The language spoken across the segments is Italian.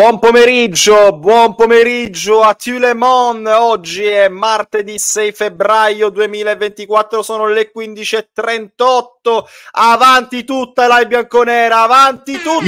Buon pomeriggio, buon pomeriggio a Tulemon. Oggi è martedì 6 febbraio 2024, sono le 15.38. Avanti tutta la bianconera, avanti tutta!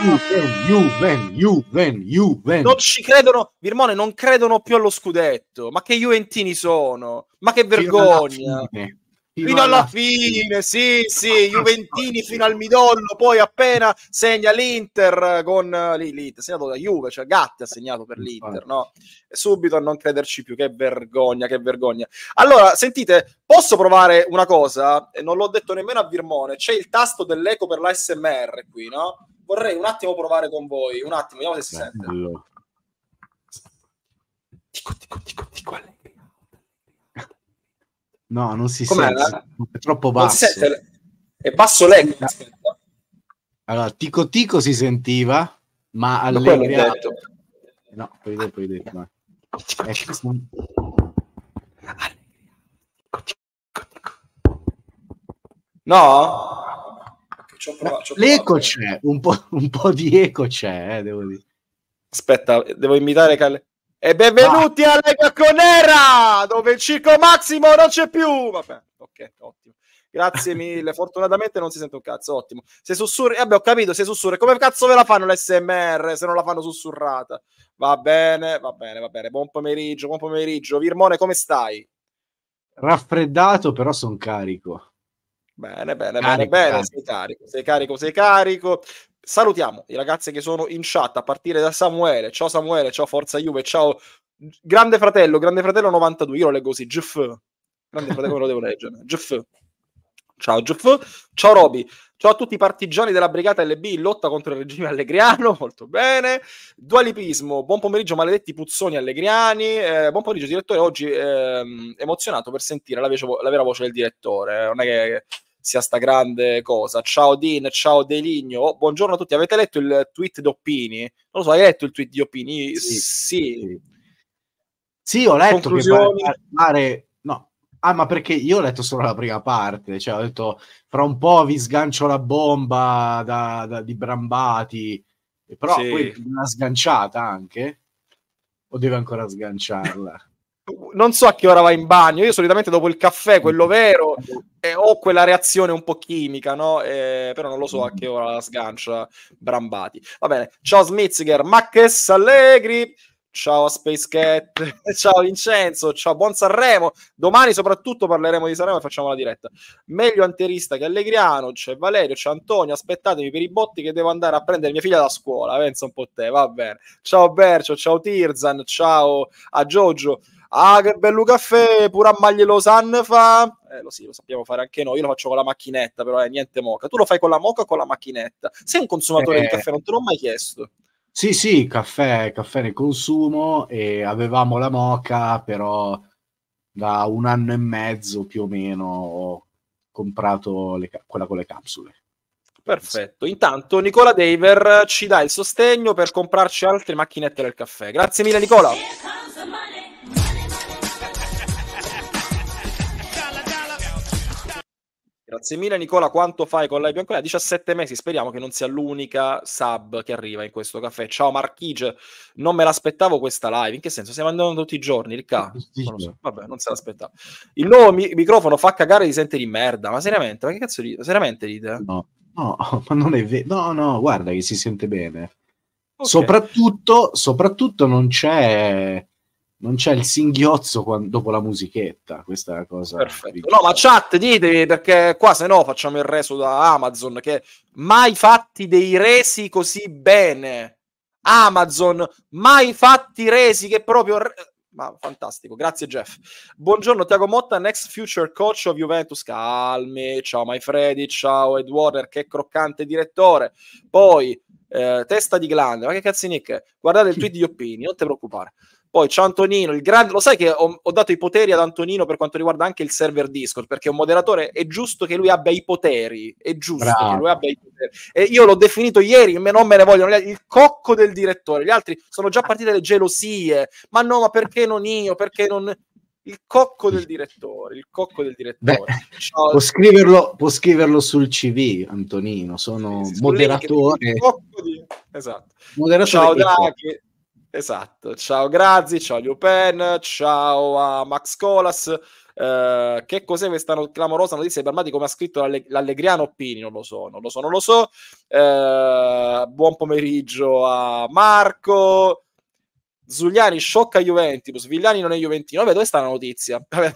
Juven, Juven, Juven, Juven. Non ci credono, Virmone, non credono più allo scudetto. Ma che Juventini sono? Ma che vergogna! Fino alla fine, fino alla fine, sì, sì, ah, Juventini fino al midollo, poi appena segna l'Inter con l'Inter, segnato da Juve, cioè Gatti ha segnato per l'Inter, no? E subito a non crederci più, che vergogna, che vergogna. Allora, sentite, posso provare una cosa? Non l'ho detto nemmeno a Virmone, c'è il tasto dell'eco per la SMR qui, no? Vorrei un attimo provare con voi, un attimo, vediamo se si sente. Dico, dico, dico, dico a lei. No, non si Com'è sente, la... è troppo basso. Sente... È basso lei. Allora, Tico Tico si sentiva, ma Allegria... No, poi dopo, poi dopo. No? Eh, provato, L'eco c'è, un po', un po', di eco c'è, eh, devo dire. Aspetta, devo invitare Calle... E benvenuti ah. a Lega Conera, dove il Cico Massimo non c'è più. Vabbè, ok, ottimo. Grazie mille, fortunatamente non si sente un cazzo, ottimo. Se sussurri, eh, vabbè, ho capito, se sussurri, come cazzo ve la fanno l'SMR se non la fanno sussurrata? Va bene, va bene, va bene. Buon pomeriggio, buon pomeriggio. Virmone, come stai? Raffreddato, però sono carico. Bene, bene, carico, bene, bene, sei carico, sei carico, sei carico. Salutiamo i ragazzi che sono in chat a partire da Samuele. Ciao Samuele, ciao Forza Juve, ciao Grande Fratello, Grande Fratello 92. Io lo leggo così, GF. Grande Fratello lo devo leggere. GF. Ciao GF. Ciao Roby. Ciao a tutti i partigiani della brigata LB in lotta contro il regime allegriano, molto bene. Dualipismo, buon pomeriggio maledetti puzzoni allegriani. Eh, buon pomeriggio direttore, oggi eh, emozionato per sentire la, vece, la, vera voce del direttore. Non è che sia sta grande cosa. Ciao Dean, ciao Deligno, oh, buongiorno a tutti. Avete letto il tweet di Opini? Non lo so, hai letto il tweet di Opini? Sì. Sì, sì ho letto Conclusioni... che pare... No. Ah, ma perché io ho letto solo la prima parte, cioè ho detto fra un po' vi sgancio la bomba da, da, di Brambati, però sì. poi una sganciata anche, o deve ancora sganciarla? non so a che ora va in bagno. Io solitamente dopo il caffè, quello mm. vero, eh, ho quella reazione un po' chimica, no? Eh, però non lo so a che ora la sgancia Brambati. Va bene, ciao Smizziger, ma che s'allegri! Ciao Space Cat, ciao Vincenzo, ciao buon Sanremo. Domani soprattutto parleremo di Sanremo e facciamo la diretta. Meglio anterista che Allegriano, c'è Valerio, c'è Antonio, aspettatevi per i botti che devo andare a prendere mia figlia da scuola. Pensa un po' te, va bene. Ciao Bercio, ciao Tirzan, ciao a Giorgio ah che bello caffè, pure a maglie lo san fa, eh lo sì, lo sappiamo fare anche noi, io lo faccio con la macchinetta però, eh, niente moca, tu lo fai con la moca o con la macchinetta? Sei un consumatore eh. di caffè, non te l'ho mai chiesto. Sì, sì, caffè, caffè ne consumo e avevamo la moca, però da un anno e mezzo più o meno ho comprato le, quella con le capsule. Perfetto. Intanto Nicola Daver ci dà il sostegno per comprarci altre macchinette del caffè. Grazie mille Nicola. Grazie mille Nicola, quanto fai con la Bianconera? 17 mesi, speriamo che non sia l'unica sub che arriva in questo caffè. Ciao Marchige, non me l'aspettavo questa live, in che senso? Stiamo andando tutti i giorni, Ricca? Non so. Vabbè, non se l'aspettavo. Il nuovo mi- microfono fa cagare e ti sente di merda, ma seriamente, ma che cazzo dite? Seriamente dite? No, no, ma non è vero, no, no, guarda che si sente bene. Okay. Soprattutto, soprattutto non c'è non c'è il singhiozzo quando, dopo la musichetta. Questa è la cosa. Perfetto. No, ma chat, ditemi perché qua se no facciamo il reso da Amazon, che mai fatti dei resi così bene. Amazon, mai fatti resi che proprio. Re... Ma fantastico, grazie Jeff. Buongiorno Tiago Motta, next future coach of Juventus. Calmi, ciao My Freddy, ciao Ed Warner, che croccante direttore. Poi, eh, testa di glande, ma che cazzo Nick? Guardate il tweet di Oppini, non ti preoccupare. Poi c'è Antonino, il grande... Lo sai che ho, ho, dato i poteri ad Antonino per quanto riguarda anche il server Discord, perché un moderatore è giusto che lui abbia i poteri, è giusto Bravo. che lui abbia i poteri. E io l'ho definito ieri, non me ne vogliono, il cocco del direttore. Gli altri sono già partite le gelosie. Ma no, ma perché non io? Perché non il cocco del direttore, il cocco del direttore. Beh, può, scriverlo, può, scriverlo, sul CV, Antonino, sono moderatore. Di... Esatto. Moderatore Ciao Daghi, Esatto, ciao Grazi, ciao Liupen, ciao a Max Colas. Eh, che cos'è questa no- clamorosa notizia di Palmati come ha scritto l'Alleg- l'Allegriano Pini? Non lo so, non lo so, non lo so. Eh, buon pomeriggio a Marco. Zuliani sciocca Juventus, Vigliani non è Juventino. Vabbè, dove sta la notizia? Vabbè.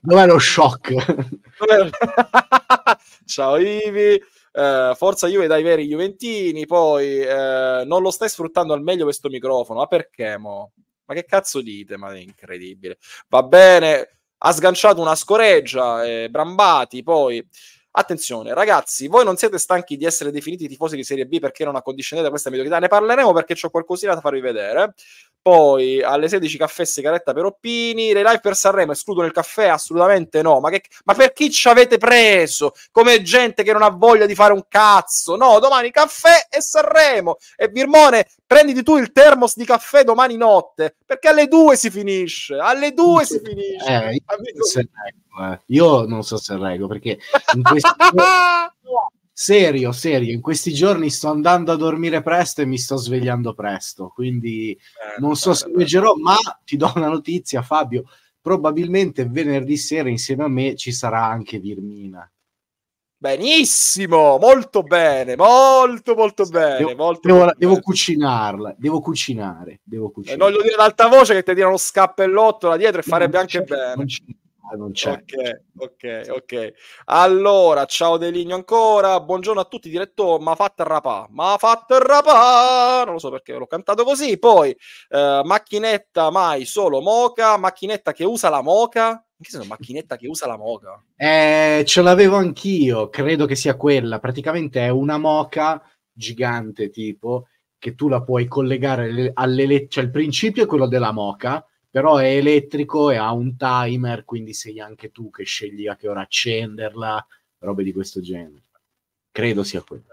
Dov'è lo shock? Ciao Ivi. Eh, forza Juve dai veri Juventini, poi eh, non lo stai sfruttando al meglio questo microfono, ma perché mo? Ma che cazzo dite? Ma è incredibile. Va bene, ha sganciato una scoreggia, eh, Brambati, poi Attenzione, ragazzi, voi non siete stanchi di essere definiti tifosi di Serie B perché non accondiscendete a questa mediocrità? Ne parleremo perché ho qualcosina da farvi vedere. Poi alle 16 caffè e sigaretta per Oppini, le live per Sanremo escludono il caffè? Assolutamente no. Ma, che, ma per chi ci avete preso? Come gente che non ha voglia di fare un cazzo? No, domani caffè e Sanremo. E Birmone, prenditi tu il termos di caffè domani notte, perché alle 2 si finisce. Alle 2 si finisce. Eh, io, non so se reggo, eh. io non so se reggo perché in questo questi... serio, serio, in questi giorni sto andando a dormire presto e mi sto svegliando presto, quindi eh, non so eh, se leggerò, eh. ma ti do una notizia Fabio, probabilmente venerdì sera insieme a me ci sarà anche Virmina. Benissimo, molto bene, molto molto bene. Devo, molto, devo, molto devo cucinarla, devo cucinare, devo eh, cucinare. Eh, non lo dire ad alta voce che ti tira uno scappellotto là dietro e farebbe anche bene. Non Ah, non c'è. Ok, ok, ok. Allora, ciao Deligno ancora. Buongiorno a tutti, diretto. Ma fatta rapà, ma fatta rapà. Non lo so perché l'ho cantato così. Poi, eh, macchinetta mai solo moca, macchinetta che usa la moca. che senso macchinetta che usa la moca? Eh, ce l'avevo anch'io, credo che sia quella. Praticamente è una moca gigante tipo che tu la puoi collegare alle... alle cioè il principio è quello della moca però è elettrico e ha un timer, quindi sei anche tu che scegli a che ora accenderla, robe di questo genere. Credo sia quello.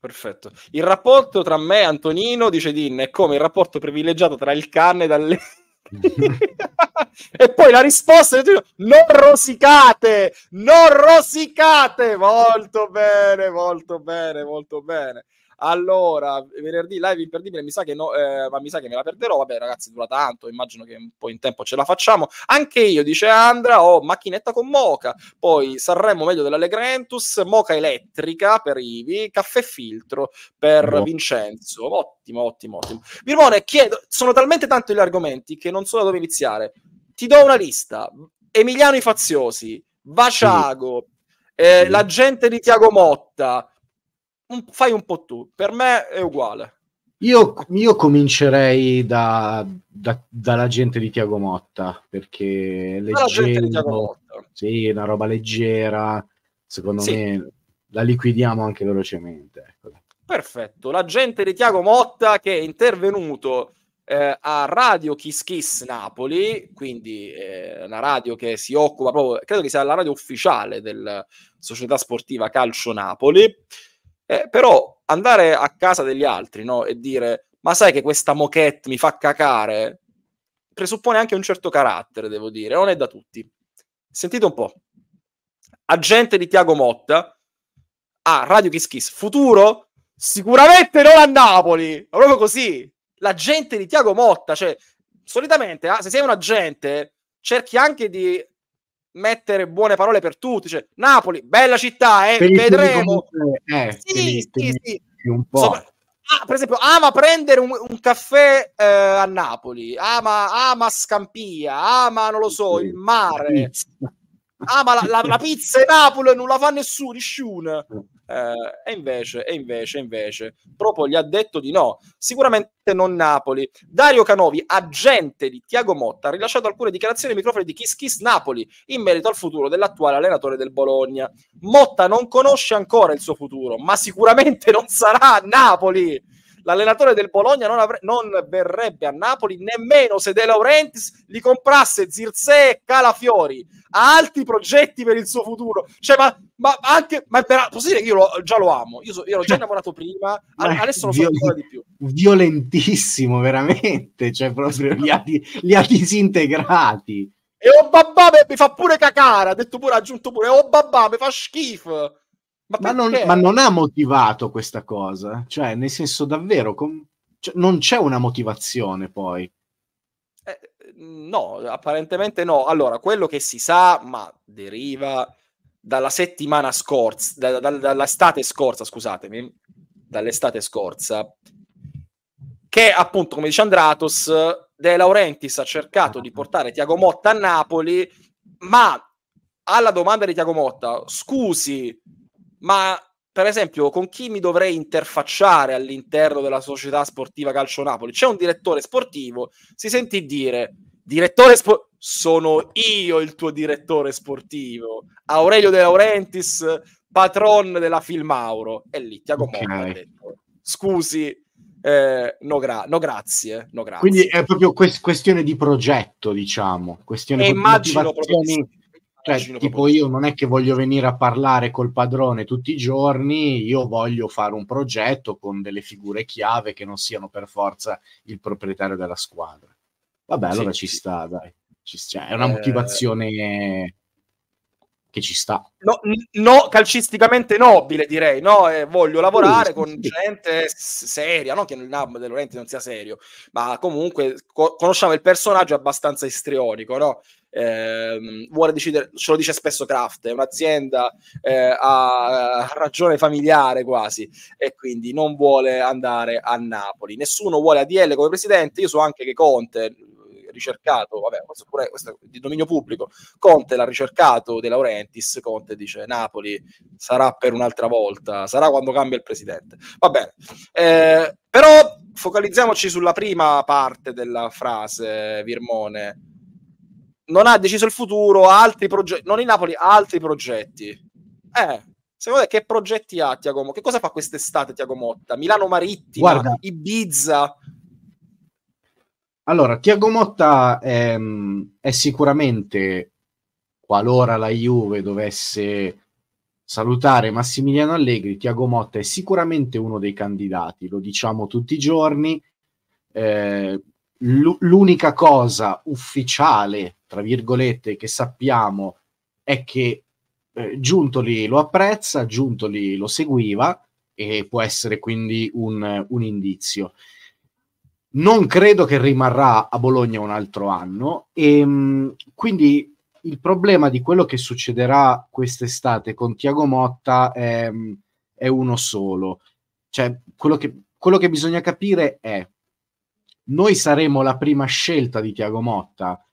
Perfetto. Il rapporto tra me e Antonino, dice Din, è come il rapporto privilegiato tra il cane e dalle... e poi la risposta è non rosicate, non rosicate, molto bene, molto bene, molto bene. Allora, venerdì live imperdibile, mi sa che no, eh, ma mi sa che me la perderò. Vabbè, ragazzi, dura tanto, immagino che un po' in tempo ce la facciamo. Anche io, dice Andra, ho macchinetta con Moca, poi mm. Sanremo meglio dell'Allegrentus, Moca elettrica per Ivi, caffè filtro per no. Vincenzo. Ottimo, ottimo, ottimo. Virmone, chiedo, sono talmente tanti gli argomenti che non so da dove iniziare. Ti do una lista. Emiliano i Faziosi, Vaciago, eh, sì. la gente di Tiago Motta, un, fai un po' tu, per me è uguale. Io, io comincerei da, da, dalla gente di Tiago Motta, perché leggendo, sì, una roba leggera, secondo sì. me la liquidiamo anche velocemente. Ecco. Perfetto, l'agente di Tiago Motta che è intervenuto eh, a Radio Kiss Kiss Napoli, quindi eh, una radio che si occupa proprio, credo che sia la radio ufficiale della società sportiva Calcio Napoli, eh, però andare a casa degli altri no? e dire ma sai che questa moquette mi fa cacare, presuppone anche un certo carattere, devo dire, non è da tutti. Sentite un po'. Agente di Tiago Motta a Radio Kiss Kiss, futuro? Sicuramente non a Napoli, proprio così. L'agente di Tiago Motta, cioè, solitamente eh, se sei un agente cerchi anche di mettere buone parole per tutti. Cioè, Napoli, bella città, eh, vedremo. Comunque, eh, sì, sì, sì, sì. Un po'. Sopra- Ah, per esempio, ama prendere un, un caffè eh, a Napoli, ama, ama Scampia, ama, non lo so, il mare, ah ma la, la, la pizza in Napoli non la fa nessuno, nessuno. Eh. eh, e invece, e invece, e invece, proprio gli ha detto di no. Sicuramente non Napoli. Dario Canovi, agente di Tiago Motta, ha rilasciato alcune dichiarazioni ai microfoni di Kiss Kiss Napoli in merito al futuro dell'attuale allenatore del Bologna. Motta non conosce ancora il suo futuro, ma sicuramente non sarà Napoli l'allenatore del Bologna non, avre- non verrebbe a Napoli nemmeno se De Laurentiis li comprasse Zirze e Calafiori ha altri progetti per il suo futuro cioè ma, ma anche ma per, posso dire che io lo, già lo amo io, so, io ero già innamorato prima Beh, adesso lo so ancora di più violentissimo veramente cioè proprio li ha, li ha disintegrati e oh babà mi fa pure cacare ha detto pure ha aggiunto pure e oh babà mi fa schifo ma, ma, non, ma, non, ha motivato questa cosa, cioè nel senso davvero com- cioè, non c'è una motivazione poi. Eh, mm, no, apparentemente no. Allora, quello che si sa, ma deriva dalla settimana scorsa, da, da, dall'estate scorsa, scusatemi, dall'estate scorsa, che appunto, come dice Andratos, De Laurentiis ha cercato di portare Tiago Motta a Napoli, ma alla domanda di Tiago Motta, scusi, ma per esempio con chi mi dovrei interfacciare all'interno della società sportiva Calcio Napoli? C'è un direttore sportivo, si sentì dire, direttore sportivo, sono io il tuo direttore sportivo, Aurelio De Laurentiis, patron della Filmauro. E lì Tiago okay. Motta ha detto, scusi, eh, no, gra- no, grazie, no grazie. Quindi è proprio que- questione di progetto, diciamo. Questione e immagino motivazioni cioè, tipo io non è che voglio venire a parlare col padrone tutti i giorni, io voglio fare un progetto con delle figure chiave che non siano per forza il proprietario della squadra. Vabbè, allora sì, ci sì. sta, dai. Ci, cioè, è una eh, motivazione eh che ci sta. No, no calcisticamente nobile direi, no? Eh, voglio lavorare sì, con sì. gente seria, non che il Nab De non sia serio, ma comunque co- conosciamo il personaggio abbastanza istrionico, no? Eh, vuole decidere, ce lo dice spesso Kraft, è un'azienda eh, a ragione familiare quasi e quindi non vuole andare a Napoli. Nessuno vuole ADL come presidente, io so anche che Conte, ricercato, vabbè, questo, pure, questo è di dominio pubblico, Conte l'ha ricercato De Laurentiis, Conte dice Napoli sarà per un'altra volta, sarà quando cambia il presidente. Va bene, eh, però focalizziamoci sulla prima parte della frase, Virmone. Non ha deciso il futuro, ha altri progetti, non in Napoli, ha altri progetti. Eh, Secondo te che progetti ha Tiago Motta? Che cosa fa quest'estate Tiago Motta? Milano Marittima, Guarda, Ibiza, allora, Tiago Motta è, ehm, è, sicuramente, qualora la Juve dovesse salutare Massimiliano Allegri, Tiago Motta è sicuramente uno dei candidati, lo diciamo tutti i giorni. Eh, l'unica cosa ufficiale, tra virgolette, che sappiamo è che eh, Giuntoli lo apprezza, Giuntoli lo seguiva e può essere quindi un, un indizio non credo che rimarrà a Bologna un altro anno e ehm, quindi il problema di quello che succederà quest'estate con Tiago Motta è, ehm, è uno solo. Cioè, quello che, quello che bisogna capire è noi saremo la prima scelta di Tiago Motta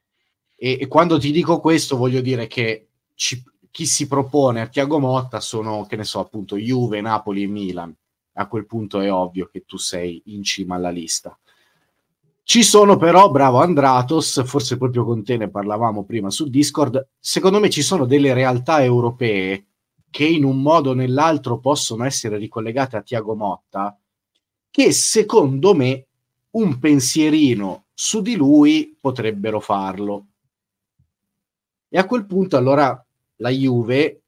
e, e, quando ti dico questo voglio dire che ci, chi si propone a Tiago Motta sono, che ne so, appunto Juve, Napoli e Milan. A quel punto è ovvio che tu sei in cima alla lista. Ci sono però, bravo Andratos, forse proprio con te ne parlavamo prima su Discord, secondo me ci sono delle realtà europee che in un modo o nell'altro possono essere ricollegate a Tiago Motta, che secondo me un pensierino su di lui potrebbero farlo. E a quel punto allora la Juve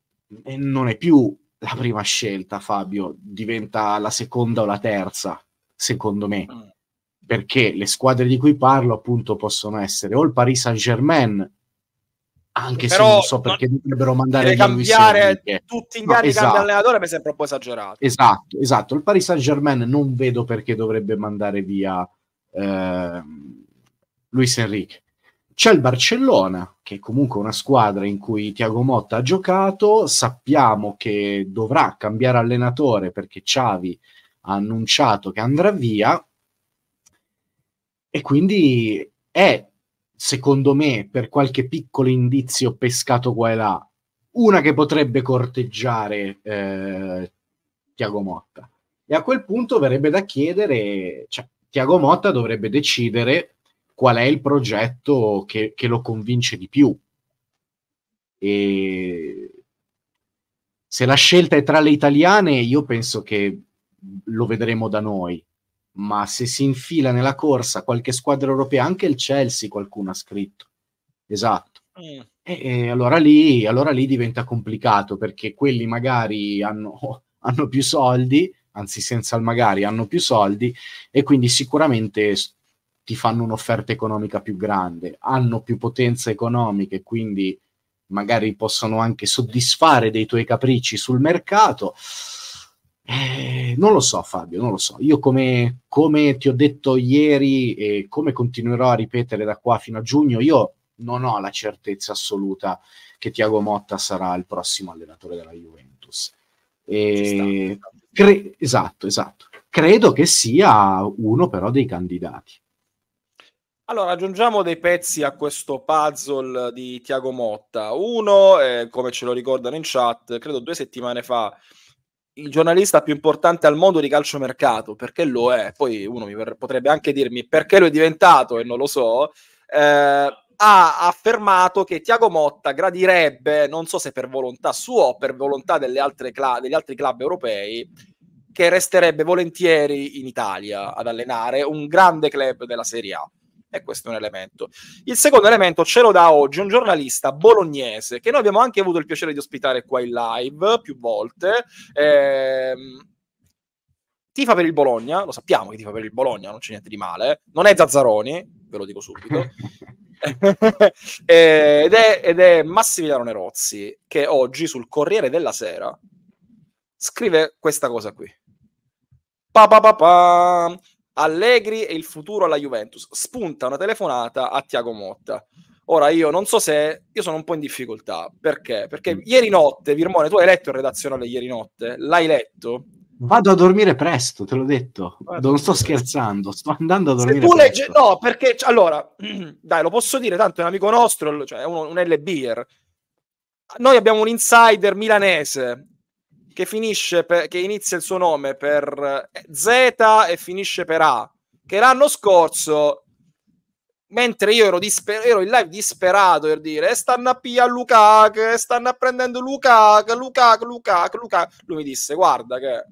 non è più la prima scelta, Fabio, diventa la seconda o la terza, secondo me. Mm perché le squadre di cui parlo appunto possono essere o il Paris Saint Germain anche Però se non so perché non dovrebbero mandare via cambiare tutti gli gara no, esatto. allenatore mi sembra un po' esagerato esatto, esatto, il Paris Saint Germain non vedo perché dovrebbe mandare via eh, Luis Enrique c'è il Barcellona, che è comunque una squadra in cui Tiago Motta ha giocato, sappiamo che dovrà cambiare allenatore perché Xavi ha annunciato che andrà via, e quindi è, secondo me, per qualche piccolo indizio pescato qua e là, una che potrebbe corteggiare eh, Tiago Motta. E a quel punto verrebbe da chiedere, cioè, Tiago Motta dovrebbe decidere qual è il progetto che, che lo convince di più. E se la scelta è tra le italiane, io penso che lo vedremo da noi ma se si infila nella corsa qualche squadra europea, anche il Chelsea qualcuno ha scritto, esatto. Mm. E, e allora, lì, allora, lì, diventa complicato perché quelli magari hanno, hanno più soldi, anzi senza il magari hanno più soldi e quindi sicuramente ti fanno un'offerta economica più grande, hanno più potenza economica e quindi magari possono anche soddisfare dei tuoi capricci sul mercato eh, non lo so Fabio, non lo so. Io come, come, ti ho detto ieri e come continuerò a ripetere da qua fino a giugno, io non ho la certezza assoluta che Tiago Motta sarà il prossimo allenatore della Juventus. E, cre- esatto, esatto. Credo che sia uno però dei candidati. Allora, aggiungiamo dei pezzi a questo puzzle di Tiago Motta. Uno, eh, come ce lo ricordano in chat, credo due settimane fa il giornalista più importante al mondo di calciomercato, perché lo è, poi uno mi potrebbe anche dirmi perché lo è diventato e non lo so, eh, ha affermato che Tiago Motta gradirebbe, non so se per volontà sua o per volontà cla- degli altri club europei, che resterebbe volentieri in Italia ad allenare un grande club della Serie A. E questo è un elemento. Il secondo elemento ce lo dà oggi un giornalista bolognese che noi abbiamo anche avuto il piacere di ospitare qua in live più volte. Ehm, tifa per il Bologna, lo sappiamo che tifa per il Bologna, non c'è niente di male. Non è Zazzaroni, ve lo dico subito. Eh, ed, è, ed è Massimiliano Nerozzi che oggi sul Corriere della Sera scrive questa cosa qui. Pa, pa, pa, Allegri e il futuro alla Juventus. Spunta una telefonata a Tiago Motta. Ora io non so se io sono un po' in difficoltà, perché? Perché mm. ieri notte, Virmone, tu hai letto il redazionale ieri notte? L'hai letto? Vado a dormire presto, te l'ho detto. Non sto scherzando, sto andando a dormire. Se tu presto. no, perché allora, dai, lo posso dire, tanto è un amico nostro, cioè un, un l Noi abbiamo un insider milanese che, finisce per, che inizia il suo nome per eh, Z e finisce per A, che l'anno scorso mentre io ero, disper- ero, in live disperato per dire eh, stanno a pia a Lukaku eh, stanno prendendo Lukaku Lukaku Lukaku Lukaku lui mi disse guarda che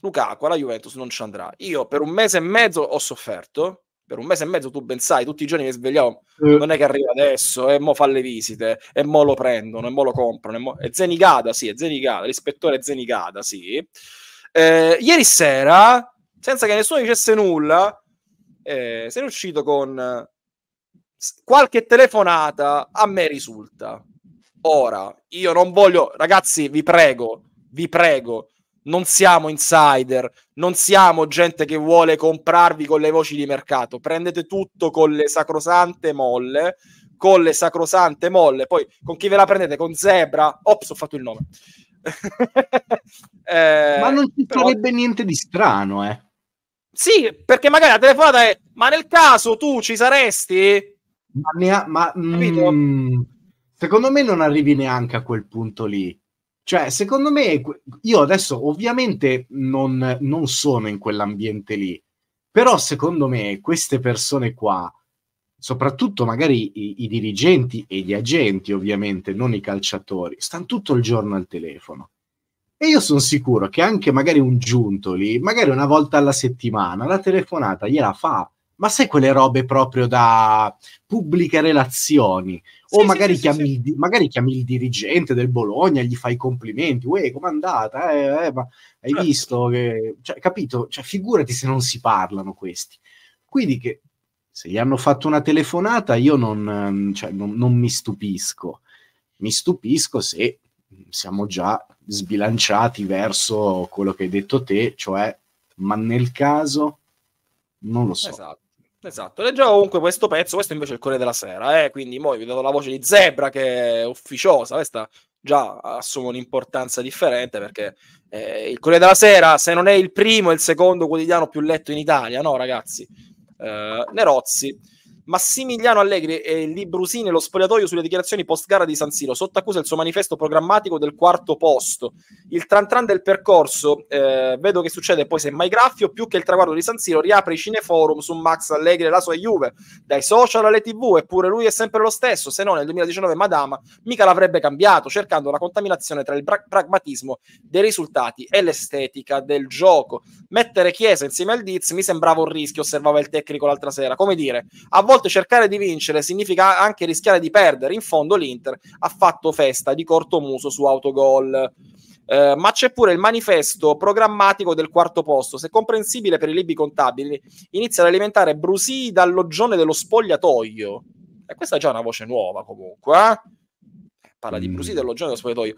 Lukaku alla Juventus non ci andrà io per un mese e mezzo ho sofferto per un mese e mezzo tu ben sai, tutti i giorni mi svegliavo, eh. non è che arriva adesso, e eh, mo fa le visite, e mo lo prendono, e mo lo comprano, e, mo... e Zenigada, sì, è Zenigada, l'ispettore Zenigada, sì. Eh, ieri sera, senza che nessuno dicesse nulla, eh, sei uscito con qualche telefonata, a me risulta. Ora, io non voglio, ragazzi, vi prego, vi prego, non siamo insider, non siamo gente che vuole comprarvi con le voci di mercato, prendete tutto con le sacrosante molle, con le sacrosante molle, poi con chi ve la prendete? Con Zebra? Ops, ho fatto il nome. eh, Ma non ci però... sarebbe niente di strano, eh. Sì, perché magari la telefonata è, ma nel caso tu ci saresti? Ma, ha, ma mh, mm, secondo me non arrivi neanche a quel punto lì. Cioè, secondo me, io adesso ovviamente non, non sono in quell'ambiente lì, però secondo me queste persone qua, soprattutto magari i, i dirigenti e gli agenti ovviamente, non i calciatori, stanno tutto il giorno al telefono. E io sono sicuro che anche magari un giunto lì, magari una volta alla settimana, la telefonata gliela fa. Ma sai quelle robe proprio da pubbliche relazioni, o sì, magari, sì, chiami il, magari, chiami Il, dirigente del Bologna, e gli fai i complimenti, uè, com'è andata? Eh, eh, ma hai certo. visto? Che... Cioè, capito? Cioè, figurati se non si parlano questi. Quindi che se gli hanno fatto una telefonata io non, cioè, non, non mi stupisco. Mi stupisco se siamo già sbilanciati verso quello che hai detto te, cioè, ma nel caso non lo so. Esatto. Esatto, leggevo comunque questo pezzo, questo invece è il Corriere della Sera, eh? quindi mo vi do la voce di Zebra che è ufficiosa, questa già assume un'importanza differente perché eh, il Corriere della Sera, se non è il primo, è il secondo quotidiano più letto in Italia, no ragazzi? Eh, Nerozzi Massimiliano Allegri e Librusini lo spogliatoio sulle dichiarazioni post gara di San Siro, sotto accusa il suo manifesto programmatico del quarto posto. Il tran tran del percorso, eh, vedo che succede poi se mai graffio, più che il traguardo di San Siro, riapre i cineforum su Max Allegri e la sua Juve, dai social alle tv, eppure lui è sempre lo stesso, se no nel 2019 Madama mica l'avrebbe cambiato, cercando una contaminazione tra il pra- pragmatismo dei risultati e l'estetica del gioco. Mettere Chiesa insieme al Diz mi sembrava un rischio, osservava il tecnico l'altra sera, come dire, a volte volte cercare di vincere significa anche rischiare di perdere. In fondo l'Inter ha fatto festa di corto muso su autogol. Eh, ma c'è pure il manifesto programmatico del quarto posto. Se comprensibile per i libri contabili, inizia ad alimentare brusii dall'oggione dello spogliatoio. E questa è già una voce nuova, comunque. Eh? Parla di brusii mm. dall'oggione dello spogliatoio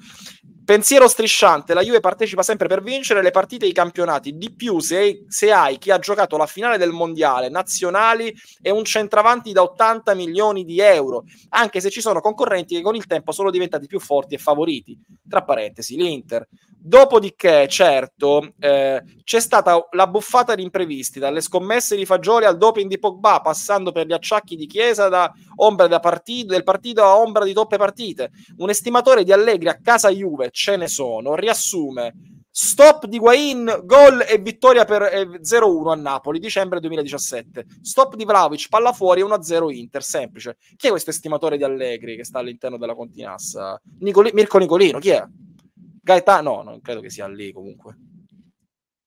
Pensiero strisciante, la Juve partecipa sempre per vincere le partite e i campionati, di più se, se, hai chi ha giocato la finale del mondiale, nazionali e un centravanti da 80 milioni di euro, anche se ci sono concorrenti che con il tempo sono diventati più forti e favoriti, tra parentesi l'Inter. Dopodiché, certo, eh, c'è stata la buffata di imprevisti, dalle scommesse di Fagioli al doping di Pogba, passando per gli acciacchi di Chiesa da ombra da partito, del partito a ombra di toppe partite, un estimatore di Allegri a casa Juve ce ne sono, riassume stop di Guain, gol e vittoria per eh, 0-1 a Napoli, dicembre 2017, stop di Vlaovic, palla fuori 1-0 Inter, semplice. Chi è questo estimatore di Allegri che sta all'interno della Continassa? Nicoli- Mirko Nicolino, chi è? Gaetano? No, non credo che sia lì comunque.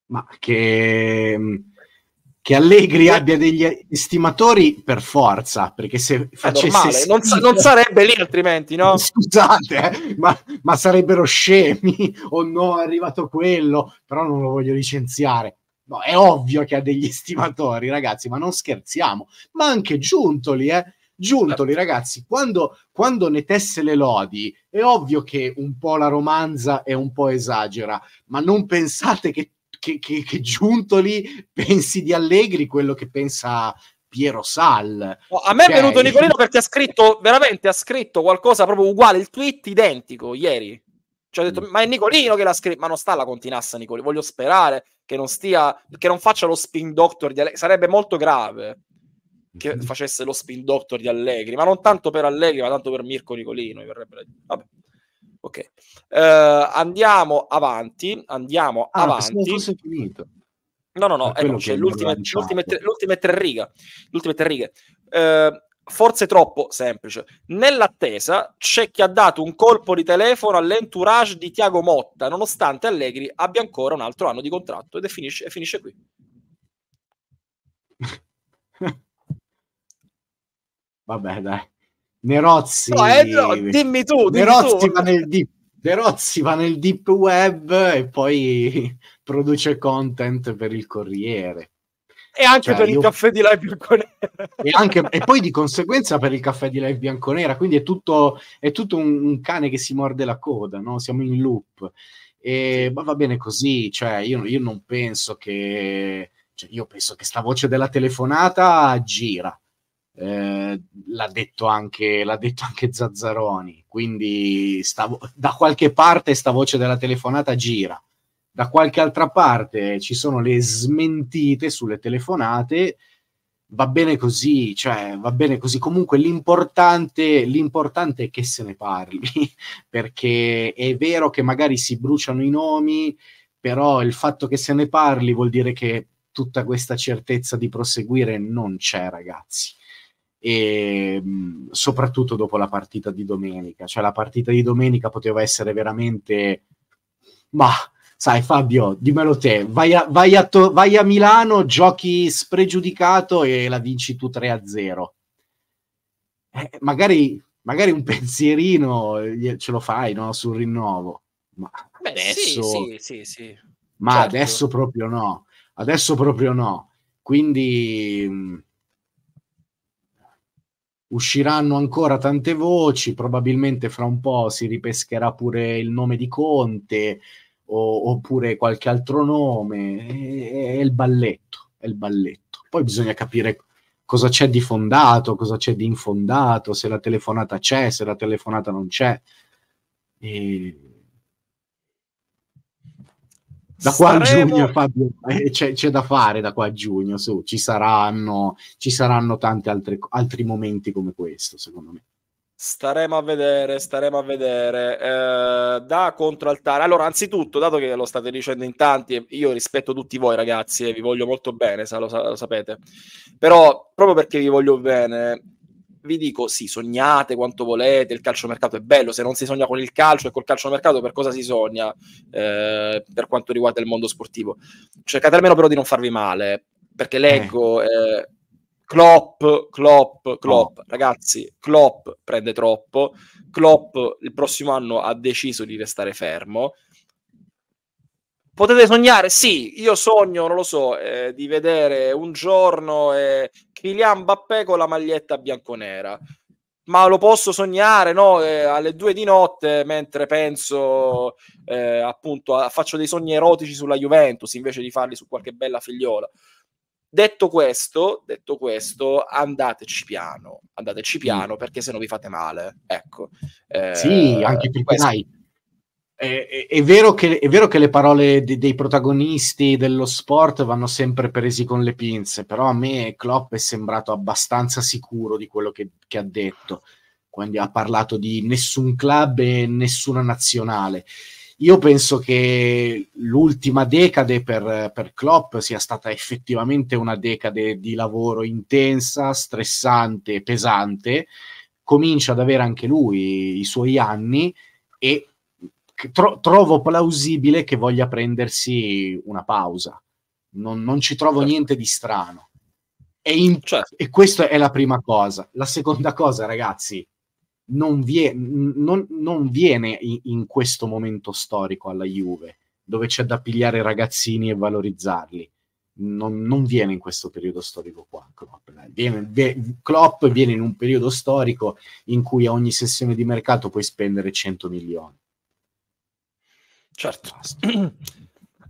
Ma che mm, che Allegri abbia degli estimatori per forza, perché se facesse... Non, sa- non, sarebbe lì altrimenti, no? Scusate, eh, ma-, ma, sarebbero scemi, o no, è arrivato quello, però non lo voglio licenziare. No, è ovvio che ha degli estimatori, ragazzi, ma non scherziamo. Ma anche Giuntoli, eh? Giuntoli, certo. ragazzi, quando, quando ne tesse le lodi, è ovvio che un po' la romanza e un po' esagera, ma non pensate che che, che, che Giuntoli pensi di Allegri quello che pensa Piero Sal. Oh, a me cioè... è venuto Nicolino perché ha scritto, veramente ha scritto qualcosa proprio uguale, il tweet identico ieri. Cioè ho detto, mm. ma è Nicolino che l'ha scritto, ma non sta la continassa Nicolino, voglio sperare che non stia, che non faccia lo spin doctor di Allegri, sarebbe molto grave che mm-hmm. facesse lo spin doctor di Allegri, ma non tanto per Allegri, ma tanto per Mirko Nicolino, mi verrebbe Vabbè. Ok, uh, andiamo avanti, andiamo ah, avanti. Forse finito. No, no, no, ecco, c'è l'ultima, tre, tre righe. L'ultima tre righe. Uh, forse troppo semplice. Nell'attesa c'è chi ha dato un colpo di telefono all'entourage di Tiago Motta, nonostante Allegri abbia ancora un altro anno di contratto ed è finisce, è finisce qui. Vabbè, dai. Nerozzi, no, eh, no, dimmi tu, dimmi Nerozzi, tu. Va nel deep, Nerozzi va nel deep web e poi produce content per il Corriere. E anche cioè, per io... il caffè di live bianconera. E, anche, e poi di conseguenza per il caffè di live bianconera, quindi è tutto, è tutto un, un, cane che si morde la coda, no? siamo in loop. E, ma va bene così, cioè, io, io non penso che... Cioè, io penso che sta voce della telefonata gira, Ehm, l'ha, detto anche, l'ha detto anche Zazzaroni, quindi vo- da qualche parte sta voce della telefonata gira, da qualche altra parte ci sono le smentite sulle telefonate, va bene così, cioè va bene così. Comunque l'importante, l'importante è che se ne parli, perché è vero che magari si bruciano i nomi, però il fatto che se ne parli vuol dire che tutta questa certezza di proseguire non c'è, ragazzi e ehm, soprattutto dopo la partita di domenica. Cioè la partita di domenica poteva essere veramente... Ma sai Fabio, dimmelo te, vai a, vai a, to- vai a Milano, giochi spregiudicato e la vinci tu 3-0. Eh, magari, magari, un pensierino eh, ce lo fai no? sul rinnovo. Ma Beh, adesso, sì, sì, sì, Ma certo. adesso proprio no. Adesso proprio no. Quindi mm, usciranno ancora tante voci, probabilmente fra un po' si ripescherà pure il nome di Conte o, oppure qualche altro nome, è, è, il balletto, è il balletto. Poi bisogna capire cosa c'è di fondato, cosa c'è di infondato, se la telefonata c'è, se la telefonata non c'è. E da qua Staremo... a giugno Fabio, eh, c'è, c'è, da fare da qua a giugno su, ci saranno ci saranno tanti altri, altri momenti come questo secondo me Staremo a vedere, staremo a vedere. Eh, da controaltare. Allora, anzitutto, dato che lo state dicendo in tanti, io rispetto tutti voi ragazzi e vi voglio molto bene, lo, lo, sapete. Però, proprio perché vi voglio bene, vi dico sì, sognate quanto volete, il calciomercato è bello, se non si sogna con il calcio e col calciomercato per cosa si sogna eh, per quanto riguarda il mondo sportivo? Cercate almeno però di non farvi male, perché eh. leggo eh, Klopp, Klopp, oh. Klopp, oh. ragazzi, Klopp prende troppo, Klopp il prossimo anno ha deciso di restare fermo, Potete sognare? Sì, io sogno, non lo so, eh, di vedere un giorno eh, Kylian Mbappé con la maglietta bianconera. Ma lo posso sognare no? Eh, alle due di notte mentre penso eh, appunto a, faccio dei sogni erotici sulla Juventus invece di farli su qualche bella figliola. Detto questo, detto questo, andateci piano, andateci piano mm. perché se no vi fate male. Ecco. Eh, sì, anche perché questo... dai, è, è, vero che, è, vero che, le parole di, dei protagonisti dello sport vanno sempre presi con le pinze, però a me Klopp è sembrato abbastanza sicuro di quello che, che ha detto, quindi ha parlato di nessun club e nessuna nazionale. Io penso che l'ultima decade per, per Klopp sia stata effettivamente una decade di lavoro intensa, stressante, pesante. Comincia ad avere anche lui i suoi anni e tro- trovo plausibile che voglia prendersi una pausa. Non, non ci trovo certo. niente di strano. E, in, certo. e, questa è la prima cosa. La seconda cosa, ragazzi, non, vie, non, non viene in, in, questo momento storico alla Juve, dove c'è da pigliare ragazzini e valorizzarli. Non, non viene in questo periodo storico qua Klopp. Viene, viene, Klopp viene in un periodo storico in cui a ogni sessione di mercato puoi spendere 100 milioni Certo.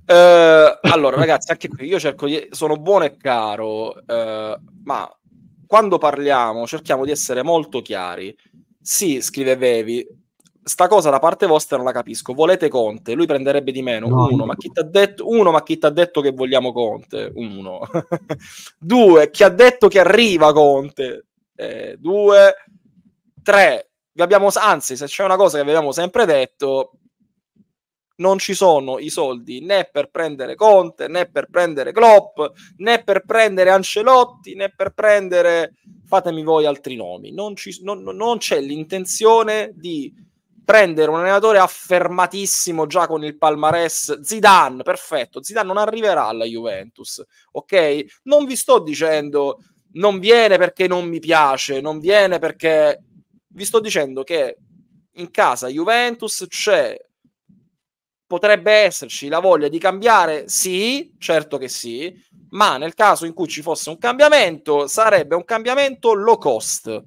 eh, allora, ragazzi, anche qui io cerco di... Sono buono e caro, eh, ma quando parliamo cerchiamo di essere molto chiari. Sì, scrive Vevi, sta cosa da parte vostra non la capisco. Volete Conte? Lui prenderebbe di meno. No, uno, ma chi t'ha detto, uno, ma chi ti ha detto che vogliamo Conte? Uno. due, chi ha detto che arriva Conte? Eh, due. Tre, vi abbiamo, anzi, se c'è una cosa che vi abbiamo sempre detto, non ci sono i soldi né per prendere Conte, né per prendere Klopp, né per prendere Ancelotti, né per prendere, fatemi voi altri nomi, non, ci, non, non c'è l'intenzione di prendere un allenatore affermatissimo già con il palmarès Zidane, perfetto, Zidane non arriverà alla Juventus, ok? Non vi sto dicendo non viene perché non mi piace, non viene perché vi sto dicendo che in casa Juventus c'è potrebbe esserci la voglia di cambiare? Sì, certo che sì, ma nel caso in cui ci fosse un cambiamento, sarebbe un cambiamento low cost.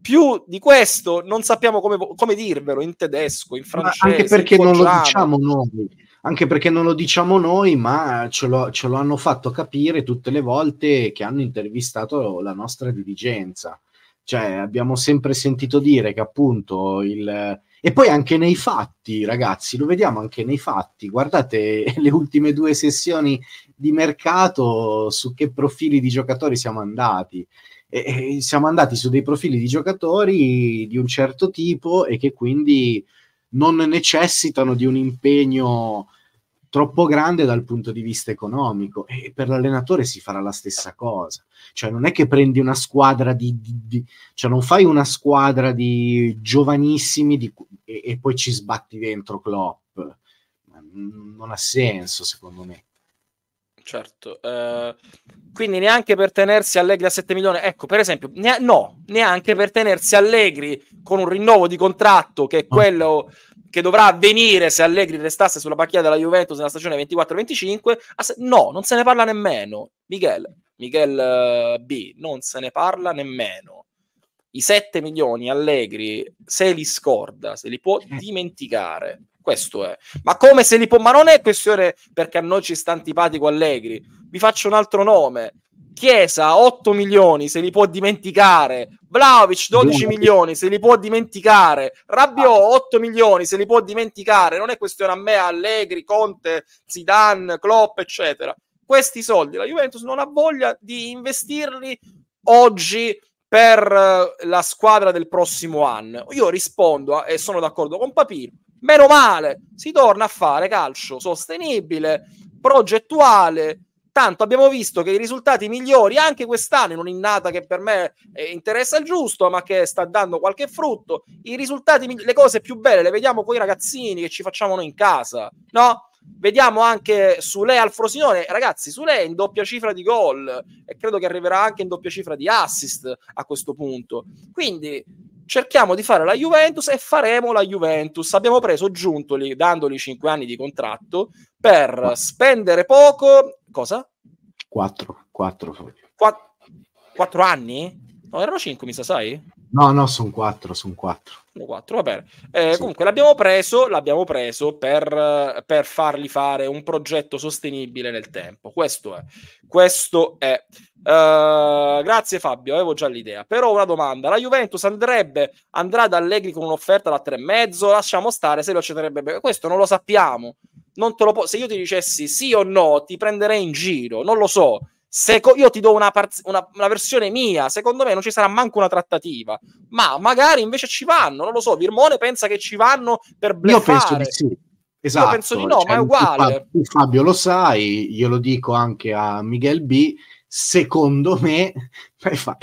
Più di questo non sappiamo come, come dirvelo in tedesco, in francese. Ma anche perché non lo diciamo noi anche perché non lo diciamo noi, ma ce lo, ce lo, hanno fatto capire tutte le volte che hanno intervistato la nostra dirigenza. Cioè, abbiamo sempre sentito dire che appunto il, e poi anche nei fatti, ragazzi, lo vediamo anche nei fatti. Guardate le ultime due sessioni di mercato su che profili di giocatori siamo andati. E, e siamo andati su dei profili di giocatori di un certo tipo e che quindi non necessitano di un impegno troppo grande dal punto di vista economico e per l'allenatore si farà la stessa cosa. Cioè non è che prendi una squadra di... di, di cioè non fai una squadra di giovanissimi di, e, e, poi ci sbatti dentro Klopp. Non ha senso secondo me certo. Eh, quindi neanche per tenersi Allegri a 7 milioni, ecco, per esempio, ne- no, neanche per tenersi Allegri con un rinnovo di contratto che è ah. quello che dovrà avvenire se Allegri restasse sulla panchina della Juventus nella stagione 24-25, se- no, non se ne parla nemmeno. Miguel, Miguel uh, eh, B, non se ne parla nemmeno. I 7 milioni Allegri, se li scorda, se li può dimenticare. Questo è. Ma come se li può... Ma non è questione perché a noi ci sta antipatico Allegri. Vi faccio un altro nome. Chiesa 8 milioni se li può dimenticare, Vlaovic 12 Buono. milioni se li può dimenticare, Rabiot 8 ah. milioni se li può dimenticare, non è questione a me, Allegri, Conte, Zidane, Klopp, eccetera. Questi soldi la Juventus non ha voglia di investirli oggi per eh, la squadra del prossimo anno. Io rispondo a, e sono d'accordo con Papino Meno male, si torna a fare calcio sostenibile, progettuale. Tanto abbiamo visto che i risultati migliori anche quest'anno, in un'innata che per me eh, interessa il giusto, ma che sta dando qualche frutto, i risultati, le cose più belle le vediamo con i ragazzini che ci facciamo noi in casa, no? Vediamo anche Sule al Frosinone, ragazzi, su lei in doppia cifra di gol e credo che arriverà anche in doppia cifra di assist a questo punto. Quindi cerchiamo di fare la Juventus e faremo la Juventus. Abbiamo preso Giuntoli, dandogli 5 anni di contratto, per spendere poco. Cosa? 4, 4. 4 anni? No, erano 5, mi sa, sai? No, no, sono 4, sono 4. 4, va bene. Eh, sì. Comunque l'abbiamo preso, l'abbiamo preso per, per, fargli fare un progetto sostenibile nel tempo. Questo è. Questo è. Uh, grazie Fabio, avevo già l'idea. Però una domanda, la Juventus andrebbe, andrà da Allegri con un'offerta da 3,5? Lasciamo stare se lo accetterebbe. Questo non lo sappiamo. Non te lo po- se io ti dicessi sì o no, ti prenderei in giro, non lo so Seco, io ti do una, parz- una, una, versione mia, secondo me non ci sarà manco una trattativa, ma magari invece ci vanno, non lo so, Virmone pensa che ci vanno per bleffare. Io penso di sì. Esatto, io penso di no, cioè, ma è uguale. Tu Fabio lo sai, glielo dico anche a Miguel B, secondo me è, fa-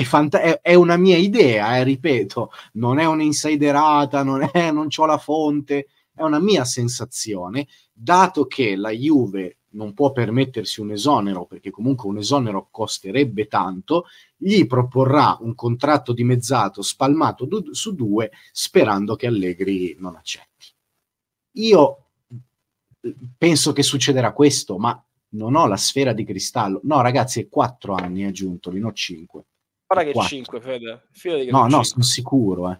è, una mia idea, eh, ripeto, non è un'insiderata, non, è, non ho la fonte, è una mia sensazione dato che la Juve non può permettersi un esonero, perché comunque un esonero costerebbe tanto, gli proporrà un contratto dimezzato spalmato du- su due, sperando che Allegri non accetti. Io penso che succederà questo, ma non ho la sfera di cristallo. No, ragazzi, è quattro anni aggiunto, non cinque. Guarda che quattro. cinque, Fede. Fede no, no, sono sicuro, eh.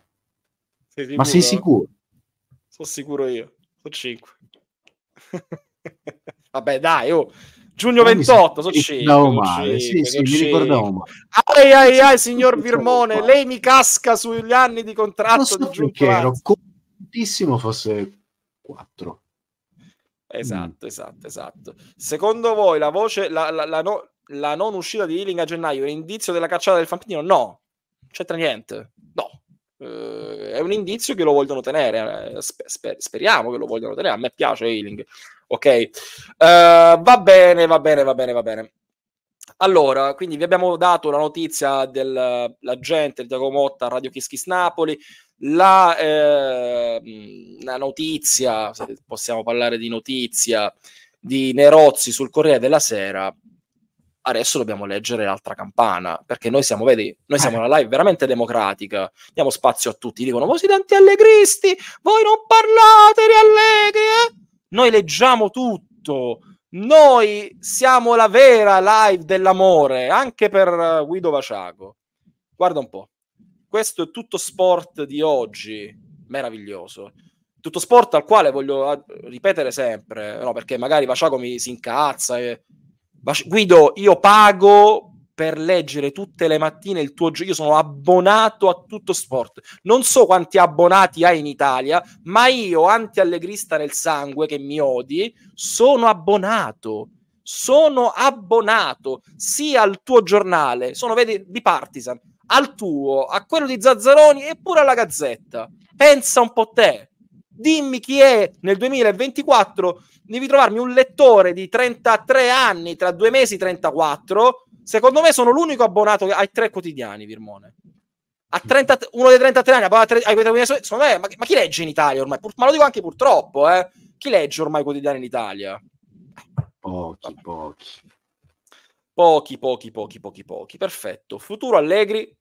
sei sicuro, Ma sei sicuro? Sono sicuro io, sono cinque. Vabbè, dai, oh. Giugno 28, sono cieco. male, sì, sì, mi ricordavo Ai, ai, ai, signor Virmone, lei mi casca sugli anni di contratto non so di Giugno. Ero contentissimo fosse 4. Esatto, mm. esatto, esatto. Secondo voi la voce, la, la, la, no, la non uscita di Healing a gennaio è indizio della cacciata del Fampino? No, c'entra niente. No, eh, è un indizio che lo vogliono tenere. Sper- eh, sper- speriamo che lo vogliono tenere. A me piace Ailing. Ok, eh, va bene, va bene, va bene, va bene. Allora, quindi vi abbiamo dato la notizia dell'agente di Tiago Motta a Radio Kiskis Napoli, la, eh, la, notizia, se possiamo parlare di notizia, di Nerozzi sul Corriere della Sera adesso dobbiamo leggere l'altra campana, perché noi siamo, vedi, noi siamo una live veramente democratica, diamo spazio a tutti, dicono, voi siete anti-allegristi, voi non parlate di allegri, eh? noi leggiamo tutto, noi siamo la vera live dell'amore, anche per eh, Guido Vaciago. Guarda un po', questo è tutto sport di oggi, meraviglioso tutto sport al quale voglio eh, ripetere sempre, no, perché magari Vaciago mi si incazza e Guido, io pago per leggere tutte le mattine il tuo gioco. Io sono abbonato a tutto sport. Non so quanti abbonati hai in Italia, ma io, anti-allegrista nel sangue, che mi odi, sono abbonato. Sono abbonato sia al tuo giornale, sono vedi, di Partisan, al tuo, a quello di Zazzaroni e pure alla Gazzetta. Pensa un po' te dimmi chi è nel 2024, devi trovarmi un lettore di 33 anni, tra due mesi 34, secondo me sono l'unico abbonato ai tre quotidiani, Virmone. A 30, uno dei 33 anni, ai quotidiani, ma, chi legge in Italia ormai? ma lo dico anche purtroppo, eh. Chi legge ormai quotidiani in Italia? Pochi, pochi. Pochi, pochi, pochi, pochi, pochi. Perfetto. Futuro Allegri.